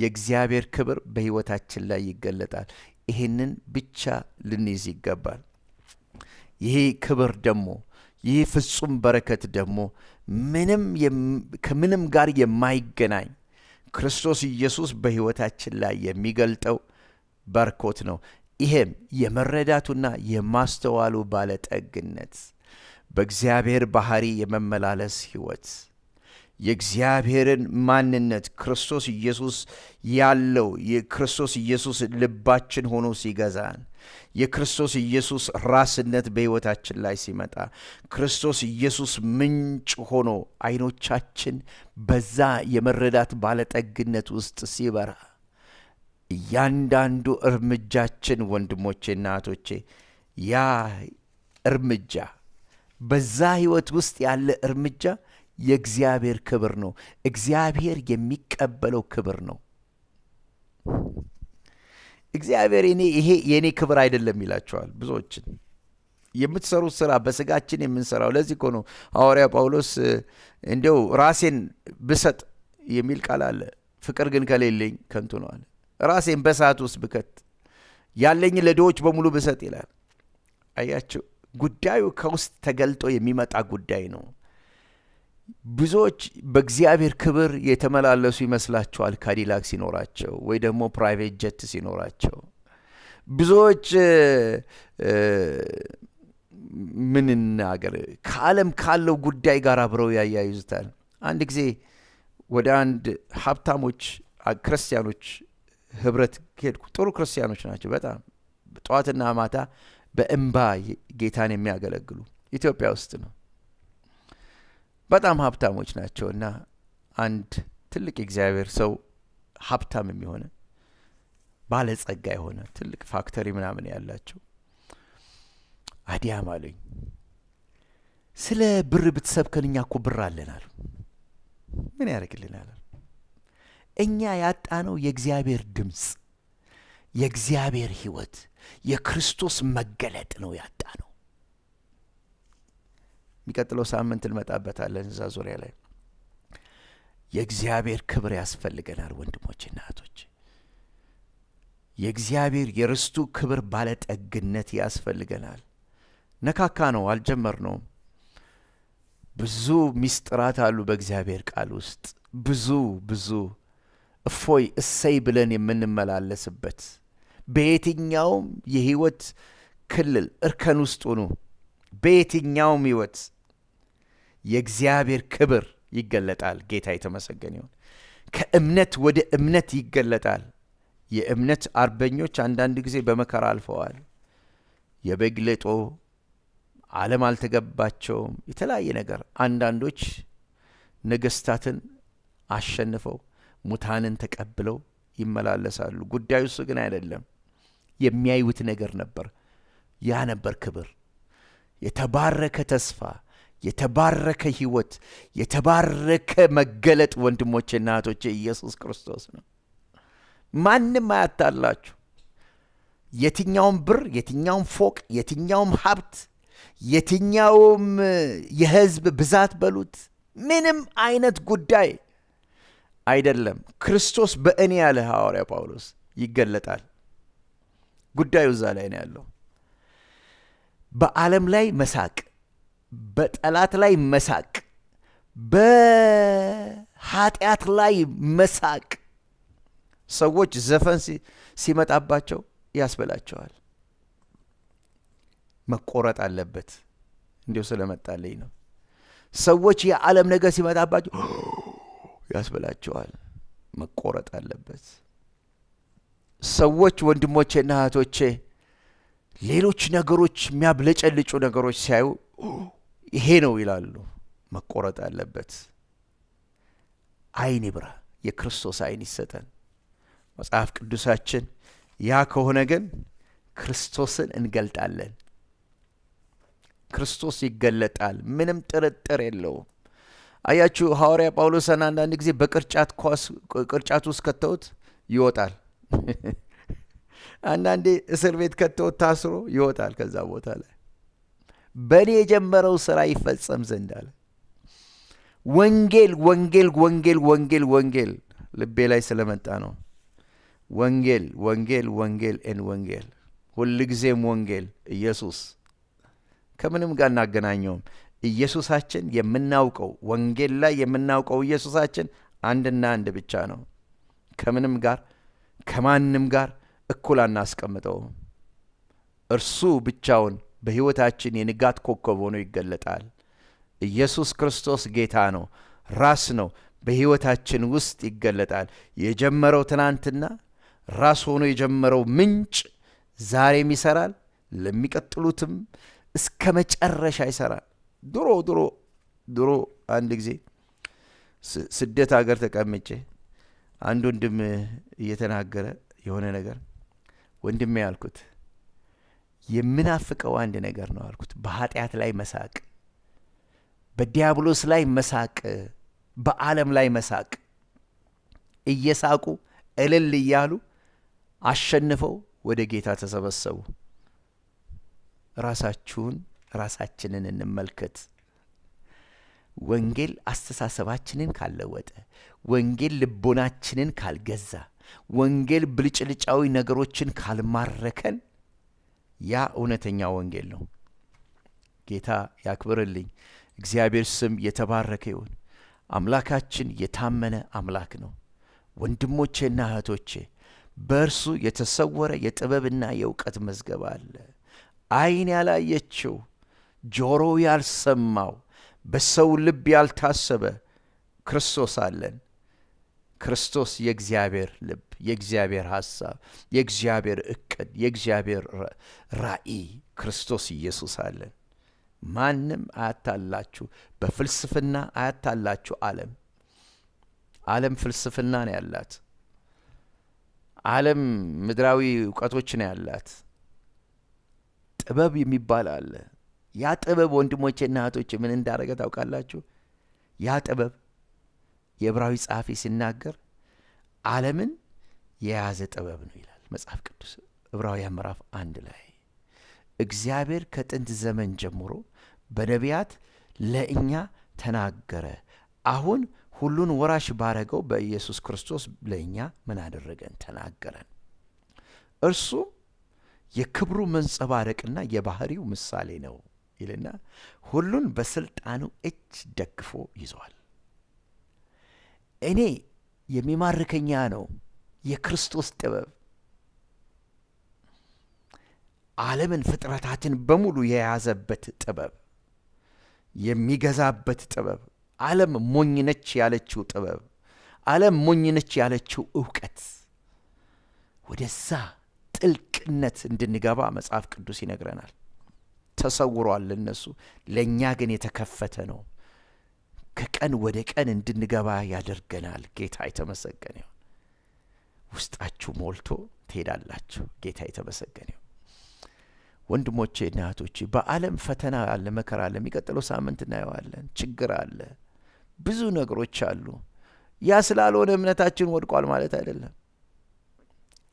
የእግዚአብሔር ክብር በሕይወታችን ላይ ይገለጣል። ይህንን ብቻ ልንይዝ ይገባል። ይህ ክብር ደግሞ ይህ ፍጹም በረከት ደግሞ ምንም ከምንም ጋር የማይገናኝ ክርስቶስ ኢየሱስ በሕይወታችን ላይ የሚገልጠው በርኮት ነው። ይህም የመረዳቱና የማስተዋሉ ባለጠግነት በእግዚአብሔር ባህሪ የመመላለስ ሕይወት የእግዚአብሔርን ማንነት ክርስቶስ ኢየሱስ ያለው የክርስቶስ ኢየሱስ ልባችን ሆኖ ሲገዛን የክርስቶስ ኢየሱስ ራስነት በሕይወታችን ላይ ሲመጣ ክርስቶስ ኢየሱስ ምንጭ ሆኖ አይኖቻችን በዛ የመረዳት ባለጠግነት ውስጥ ሲበራ እያንዳንዱ እርምጃችን ወንድሞቼና እህቶቼ ያ እርምጃ በዛ ህይወት ውስጥ ያለ እርምጃ የእግዚአብሔር ክብር ነው። እግዚአብሔር የሚቀበለው ክብር ነው። እግዚአብሔር እኔ ይሄ የእኔ ክብር አይደለም ይላቸዋል ብዙዎችን የምትሰሩት ስራ በስጋችን የምንሰራው ለዚህ እኮ ሐዋርያ ጳውሎስ እንዲው ራሴን ብሰጥ የሚል ቃል አለ ፍቅር ግን ከሌለኝ ከንቱ ነው አለ ራሴን በሰዓት ውስጥ ብከት ያለኝን ለድሆች በሙሉ ብሰጥ ይላል አያችሁ ጉዳዩ ከውስጥ ተገልጦ የሚመጣ ጉዳይ ነው። ብዙዎች በእግዚአብሔር ክብር የተመላለሱ ይመስላቸዋል ካዲላክ ሲኖራቸው ወይ ደግሞ ፕራይቬት ጀት ሲኖራቸው። ብዙዎች ምን እናገር ከዓለም ካለው ጉዳይ ጋር አብረው ያያይዙታል። አንድ ጊዜ ወደ አንድ ሀብታሞች ክርስቲያኖች ህብረት ሄድኩ። ጥሩ ክርስቲያኖች ናቸው በጣም ጠዋትና ማታ በእንባ ጌታን የሚያገለግሉ ኢትዮጵያ ውስጥ ነው። በጣም ሀብታሞች ናቸው እና አንድ ትልቅ እግዚአብሔር ሰው ሀብታም የሚሆነ ባለጸጋ የሆነ ትልቅ ፋክተሪ ምናምን ያላቸው አዲያም አሉኝ፣ ስለ ብር ብትሰብከን እኛ እኮ ብር አለን አሉ። ምን ያደርግልናል? እኛ ያጣነው የእግዚአብሔር ድምፅ፣ የእግዚአብሔር ህይወት የክርስቶስ መገለጥ ነው ያጣ ነው የሚቀጥለው ሳምንት እንመጣበታለን እዛ ዙሪያ ላይ የእግዚአብሔር ክብር ያስፈልገናል ወንድሞች እናቶች የእግዚአብሔር የርስቱ ክብር ባለጠግነት ያስፈልገናል ነካካ ነው አልጀመር ነው ብዙ ሚስጥራት አሉ በእግዚአብሔር ቃል ውስጥ ብዙ ብዙ እፎይ እሰይ ብለን የምንመላለስበት በየትኛውም የህይወት ክልል እርከን ውስጥ ሁኑ። በየትኛውም ህይወት የእግዚአብሔር ክብር ይገለጣል። ጌታ የተመሰገነ ይሁን። ከእምነት ወደ እምነት ይገለጣል። የእምነት አርበኞች አንዳንድ ጊዜ በመከራ አልፈዋል። የበግ ለጦ ዓለም አልተገባቸውም። የተለያየ ነገር አንዳንዶች ነገስታትን አሸንፈው ሙታንን ተቀብለው ይመላለሳሉ። ጉዳዩ እሱ ግን አይደለም። የሚያዩት ነገር ነበር። ያ ነበር ክብር፣ የተባረከ ተስፋ፣ የተባረከ ህይወት፣ የተባረከ መገለጥ። ወንድሞቼና እህቶቼ ኢየሱስ ክርስቶስ ነው። ማንም አያታላችሁ። የትኛውም ብር፣ የትኛውም ፎቅ፣ የትኛውም ሀብት፣ የትኛውም የህዝብ ብዛት በሉት ምንም አይነት ጉዳይ አይደለም። ክርስቶስ በእኔ ያለ ሐዋርያ ጳውሎስ ይገለጣል። ጉዳዩ እዛ ላይ ነው ያለው። በዓለም ላይ መሳቅ፣ በጠላት ላይ መሳቅ፣ በኃጢአት ላይ መሳቅ። ሰዎች ዘፈን ሲመጣባቸው ያስበላቸዋል። መቆረጥ አለበት። እንዲሁ ስለመጣልኝ ነው። ሰዎች የዓለም ነገር ሲመጣባቸው ያስበላቸዋል። መቆረጥ አለበት። ሰዎች ወንድሞቼና እህቶቼ ሌሎች ነገሮች የሚያብለጨልጩ ነገሮች ሲያዩ ይሄ ነው ይላሉ። መቆረጥ አለበት። አይን ይብራ። የክርስቶስ አይን ይሰጠን። መጽሐፍ ቅዱሳችን ያ ከሆነ ግን ክርስቶስን እንገልጣለን። ክርስቶስ ይገለጣል። ምንም ጥርጥር የለውም። አያችሁ ሐዋርያ ጳውሎስን አንዳንድ ጊዜ በቅርጫት ኳስ ቅርጫት ውስጥ ከተውት ይወጣል። አንዳንዴ እስር ቤት ከተወት ታስሮ ይወጣል ከዛ ቦታ ላይ በእኔ የጀመረው ስራ ይፈጸም ዘንድ አለ ወንጌል ወንጌል ወንጌል ወንጌል ወንጌል ልቤ ላይ ስለመጣ ነው ወንጌል ወንጌል ወንጌል ኤን ወንጌል ሁልጊዜም ወንጌል ኢየሱስ ከምንም ጋር እናገናኘውም ኢየሱሳችን የምናውቀው ወንጌል ላይ የምናውቀው ኢየሱሳችን አንድና አንድ ብቻ ነው ከምንም ጋር ከማንም ጋር እኩል አናስቀምጠውም። እርሱ ብቻውን በሕይወታችን የንጋት ኮከብ ሆኖ ይገለጣል። ኢየሱስ ክርስቶስ ጌታ ነው፣ ራስ ነው። በሕይወታችን ውስጥ ይገለጣል። የጀመረው ትናንትና ራስ ሆኖ የጀመረው ምንጭ ዛሬም ይሰራል፣ ለሚቀጥሉትም እስከ መጨረሻ ይሰራል። ድሮ ድሮ ድሮ አንድ ጊዜ ስደት አገር ተቀምጬ አንድ ወንድም እየተናገረ የሆነ ነገር ወንድሜ ያልኩት የምናፍቀው አንድ ነገር ነው አልኩት። በኃጢአት ላይ መሳቅ፣ በዲያብሎስ ላይ መሳቅ፣ በዓለም ላይ መሳቅ እየሳቁ እልል እያሉ አሸንፈው ወደ ጌታ ተሰበሰቡ። ራሳችሁን ራሳችንን እንመልከት። ወንጌል አስተሳሰባችንን ካለወጠ፣ ወንጌል ልቦናችንን ካልገዛ፣ ወንጌል ብልጭልጫዊ ነገሮችን ካልማረከን ያ እውነተኛ ወንጌል ነው። ጌታ ያክብርልኝ። እግዚአብሔር ስም የተባረከ ይሁን። አምላካችን የታመነ አምላክ ነው። ወንድሞቼና እህቶቼ በእርሱ የተሰወረ የጥበብና የእውቀት መዝገብ አለ። ዓይን ያላየችው ጆሮ ያልሰማው በሰው ልብ ያልታሰበ ክርስቶስ አለን። ክርስቶስ የእግዚአብሔር ልብ፣ የእግዚአብሔር ሐሳብ፣ የእግዚአብሔር እቅድ፣ የእግዚአብሔር ራእይ ክርስቶስ ኢየሱስ አለን። ማንም አያታላችሁ፣ በፍልስፍና አያታላችሁ። ዓለም ዓለም ፍልስፍና ነው ያላት። ዓለም ምድራዊ እውቀቶች ነው ያላት። ጥበብ የሚባል አለ። ያ ጥበብ ወንድሞቼና እህቶች ምን እንዳደረገ ታውቃላችሁ? ያ ጥበብ የዕብራዊ ጸሐፊ ሲናገር ዓለምን የያዘ ጥበብ ነው ይላል መጽሐፍ ቅዱስ ዕብራውያን ምዕራፍ አንድ ላይ እግዚአብሔር ከጥንት ዘመን ጀምሮ በነቢያት ለእኛ ተናገረ። አሁን ሁሉን ወራሽ ባረገው በኢየሱስ ክርስቶስ ለእኛ ምን አደረገን? ተናገረን። እርሱ የክብሩ መንጸባረቅና የባህሪው ምሳሌ ነው። ይልና ሁሉን በስልጣኑ እጅ ደግፎ ይዘዋል። እኔ የሚማርከኛ ነው የክርስቶስ ጥበብ ዓለምን ፍጥረታትን በሙሉ የያዘበት ጥበብ፣ የሚገዛበት ጥበብ፣ ዓለም ሞኝነች ያለችው ጥበብ፣ ዓለም ሞኝነች ያለችው እውቀት ወደዛ ጥልቅነት እንድንገባ መጽሐፍ ቅዱስ ይነግረናል። ተሰውሯል ለነሱ፣ ለእኛ ግን የተከፈተ ነው። ከቀን ወደ ቀን እንድንገባ ያደርገናል። ጌታ የተመሰገነ ውስጣችሁ ሞልቶ ትሄዳላችሁ። ጌታ የተመሰገነ ወንድሞቼ እና በአለም ፈተና አለ፣ መከራ አለ። የሚቀጥለው ሳምንት እናየዋለን። ችግር አለ፣ ብዙ ነገሮች አሉ። ያ ስላልሆነ እምነታችን ወድቋል ማለት አይደለም።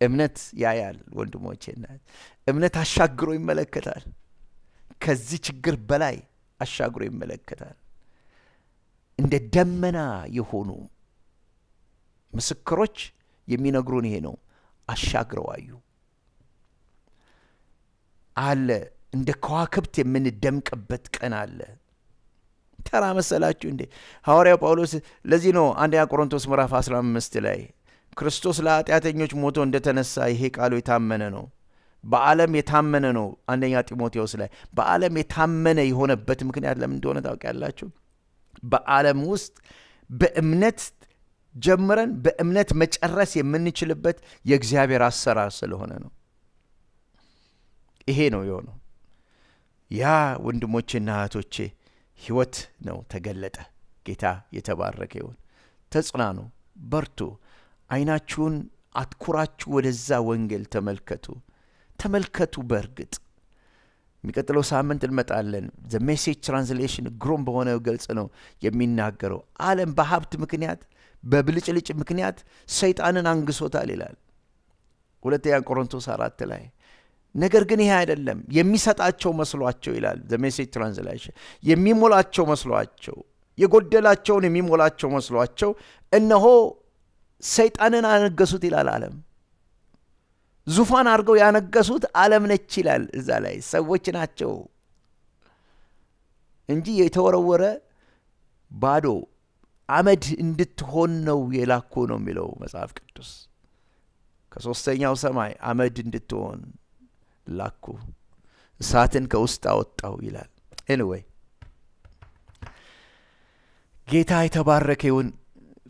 እምነት ያያል ወንድሞቼ እምነት አሻግሮ ይመለከታል። ከዚህ ችግር በላይ አሻግሮ ይመለከታል። እንደ ደመና የሆኑ ምስክሮች የሚነግሩን ይሄ ነው። አሻግረው አዩ አለ። እንደ ከዋክብት የምንደምቅበት ቀን አለ። ተራ መሰላችሁ እንዴ? ሐዋርያው ጳውሎስ ለዚህ ነው አንደኛ ቆሮንቶስ ምዕራፍ 15 ላይ ክርስቶስ ለኃጢአተኞች ሞቶ እንደተነሳ ይሄ ቃሉ የታመነ ነው በዓለም የታመነ ነው። አንደኛ ጢሞቴዎስ ላይ በዓለም የታመነ የሆነበት ምክንያት ለምን እንደሆነ ታውቃላችሁ? በዓለም ውስጥ በእምነት ጀምረን በእምነት መጨረስ የምንችልበት የእግዚአብሔር አሰራር ስለሆነ ነው። ይሄ ነው የሆነው። ያ ወንድሞቼና እህቶቼ ህይወት ነው ተገለጠ። ጌታ የተባረከ ይሁን። ተጽናኑ፣ በርቱ። አይናችሁን አትኩራችሁ ወደዛ ወንጌል ተመልከቱ። ተመልከቱ። በእርግጥ የሚቀጥለው ሳምንት እንመጣለን። ዘ ሜሴጅ ትራንስሌሽን ግሩም በሆነ ገልጽ ነው የሚናገረው። አለም በሀብት ምክንያት በብልጭልጭ ምክንያት ሰይጣንን አንግሶታል ይላል ሁለተኛ ቆሮንቶስ አራት ላይ ነገር ግን ይሄ አይደለም የሚሰጣቸው መስሏቸው ይላል ዘ ሜሴጅ ትራንስሌሽን የሚሞላቸው መስሏቸው የጎደላቸውን የሚሞላቸው መስሏቸው እነሆ ሰይጣንን አነገሱት ይላል አለም ዙፋን አድርገው ያነገሱት ዓለም ነች ይላል። እዛ ላይ ሰዎች ናቸው እንጂ የተወረወረ ባዶ አመድ እንድትሆን ነው የላኩ ነው የሚለው መጽሐፍ ቅዱስ። ከሦስተኛው ሰማይ አመድ እንድትሆን ላኩ፣ እሳትን ከውስጥ አወጣው ይላል። ኤንወይ ጌታ የተባረከ ይሁን።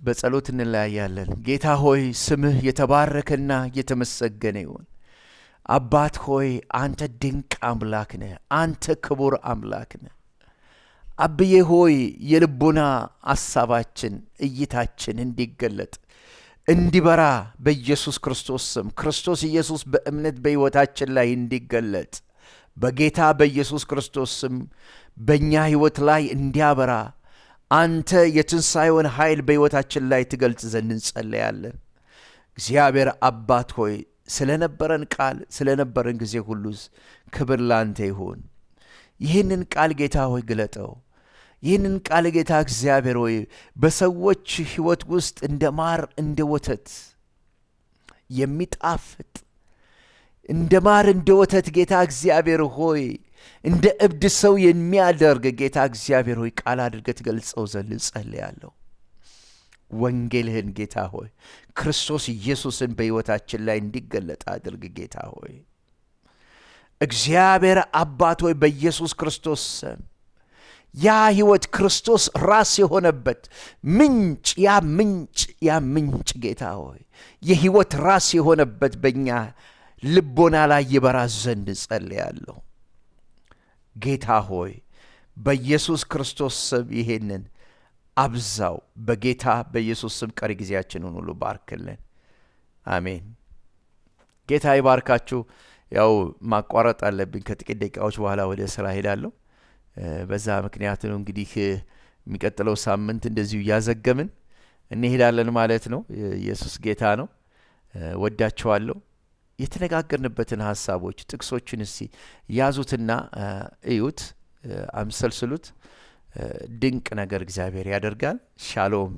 በጸሎት እንለያያለን። ጌታ ሆይ ስምህ የተባረከና የተመሰገነ ይሁን። አባት ሆይ አንተ ድንቅ አምላክ ነህ። አንተ ክቡር አምላክ ነህ። አብዬ ሆይ የልቦና አሳባችን እይታችን እንዲገለጥ እንዲበራ በኢየሱስ ክርስቶስ ስም ክርስቶስ ኢየሱስ በእምነት በሕይወታችን ላይ እንዲገለጥ በጌታ በኢየሱስ ክርስቶስ ስም በእኛ ሕይወት ላይ እንዲያበራ አንተ የትንሣኤውን ኃይል በሕይወታችን ላይ ትገልጽ ዘንድ እንጸለያለን። እግዚአብሔር አባት ሆይ ስለነበረን ቃል ስለነበረን ጊዜ ሁሉስ ክብር ላንተ ይሁን። ይህንን ቃል ጌታ ሆይ ግለጠው። ይህንን ቃል ጌታ እግዚአብሔር ሆይ በሰዎች ሕይወት ውስጥ እንደ ማር እንደ ወተት የሚጣፍጥ እንደ ማር እንደ ወተት ጌታ እግዚአብሔር ሆይ እንደ እብድ ሰው የሚያደርግ ጌታ እግዚአብሔር ሆይ ቃል አድርገ ትገልጸው ዘንድ እንጸልያለሁ ወንጌልህን ጌታ ሆይ ክርስቶስ ኢየሱስን በሕይወታችን ላይ እንዲገለጥ አድርግ ጌታ ሆይ እግዚአብሔር አባት ሆይ በኢየሱስ ክርስቶስ ስም ያ ሕይወት ክርስቶስ ራስ የሆነበት ምንጭ ያ ምንጭ ያ ምንጭ ጌታ ሆይ የሕይወት ራስ የሆነበት በእኛ ልቦና ላይ ይበራ ዘንድ ጸልያለሁ ጌታ ሆይ በኢየሱስ ክርስቶስ ስም ይሄንን አብዛው። በጌታ በኢየሱስ ስም ቀሪ ጊዜያችንን ሁሉ ባርክልን። አሜን። ጌታ ይባርካችሁ። ያው ማቋረጥ አለብኝ። ከጥቂት ደቂቃዎች በኋላ ወደ ስራ ሄዳለሁ። በዛ ምክንያት ነው እንግዲህ የሚቀጥለው ሳምንት እንደዚሁ እያዘገምን እንሄዳለን ማለት ነው። ኢየሱስ ጌታ ነው። ወዳችኋለሁ። የተነጋገርንበትን ሀሳቦች ጥቅሶችን እስቲ ያዙትና እዩት፣ አምሰልስሉት። ድንቅ ነገር እግዚአብሔር ያደርጋል። ሻሎም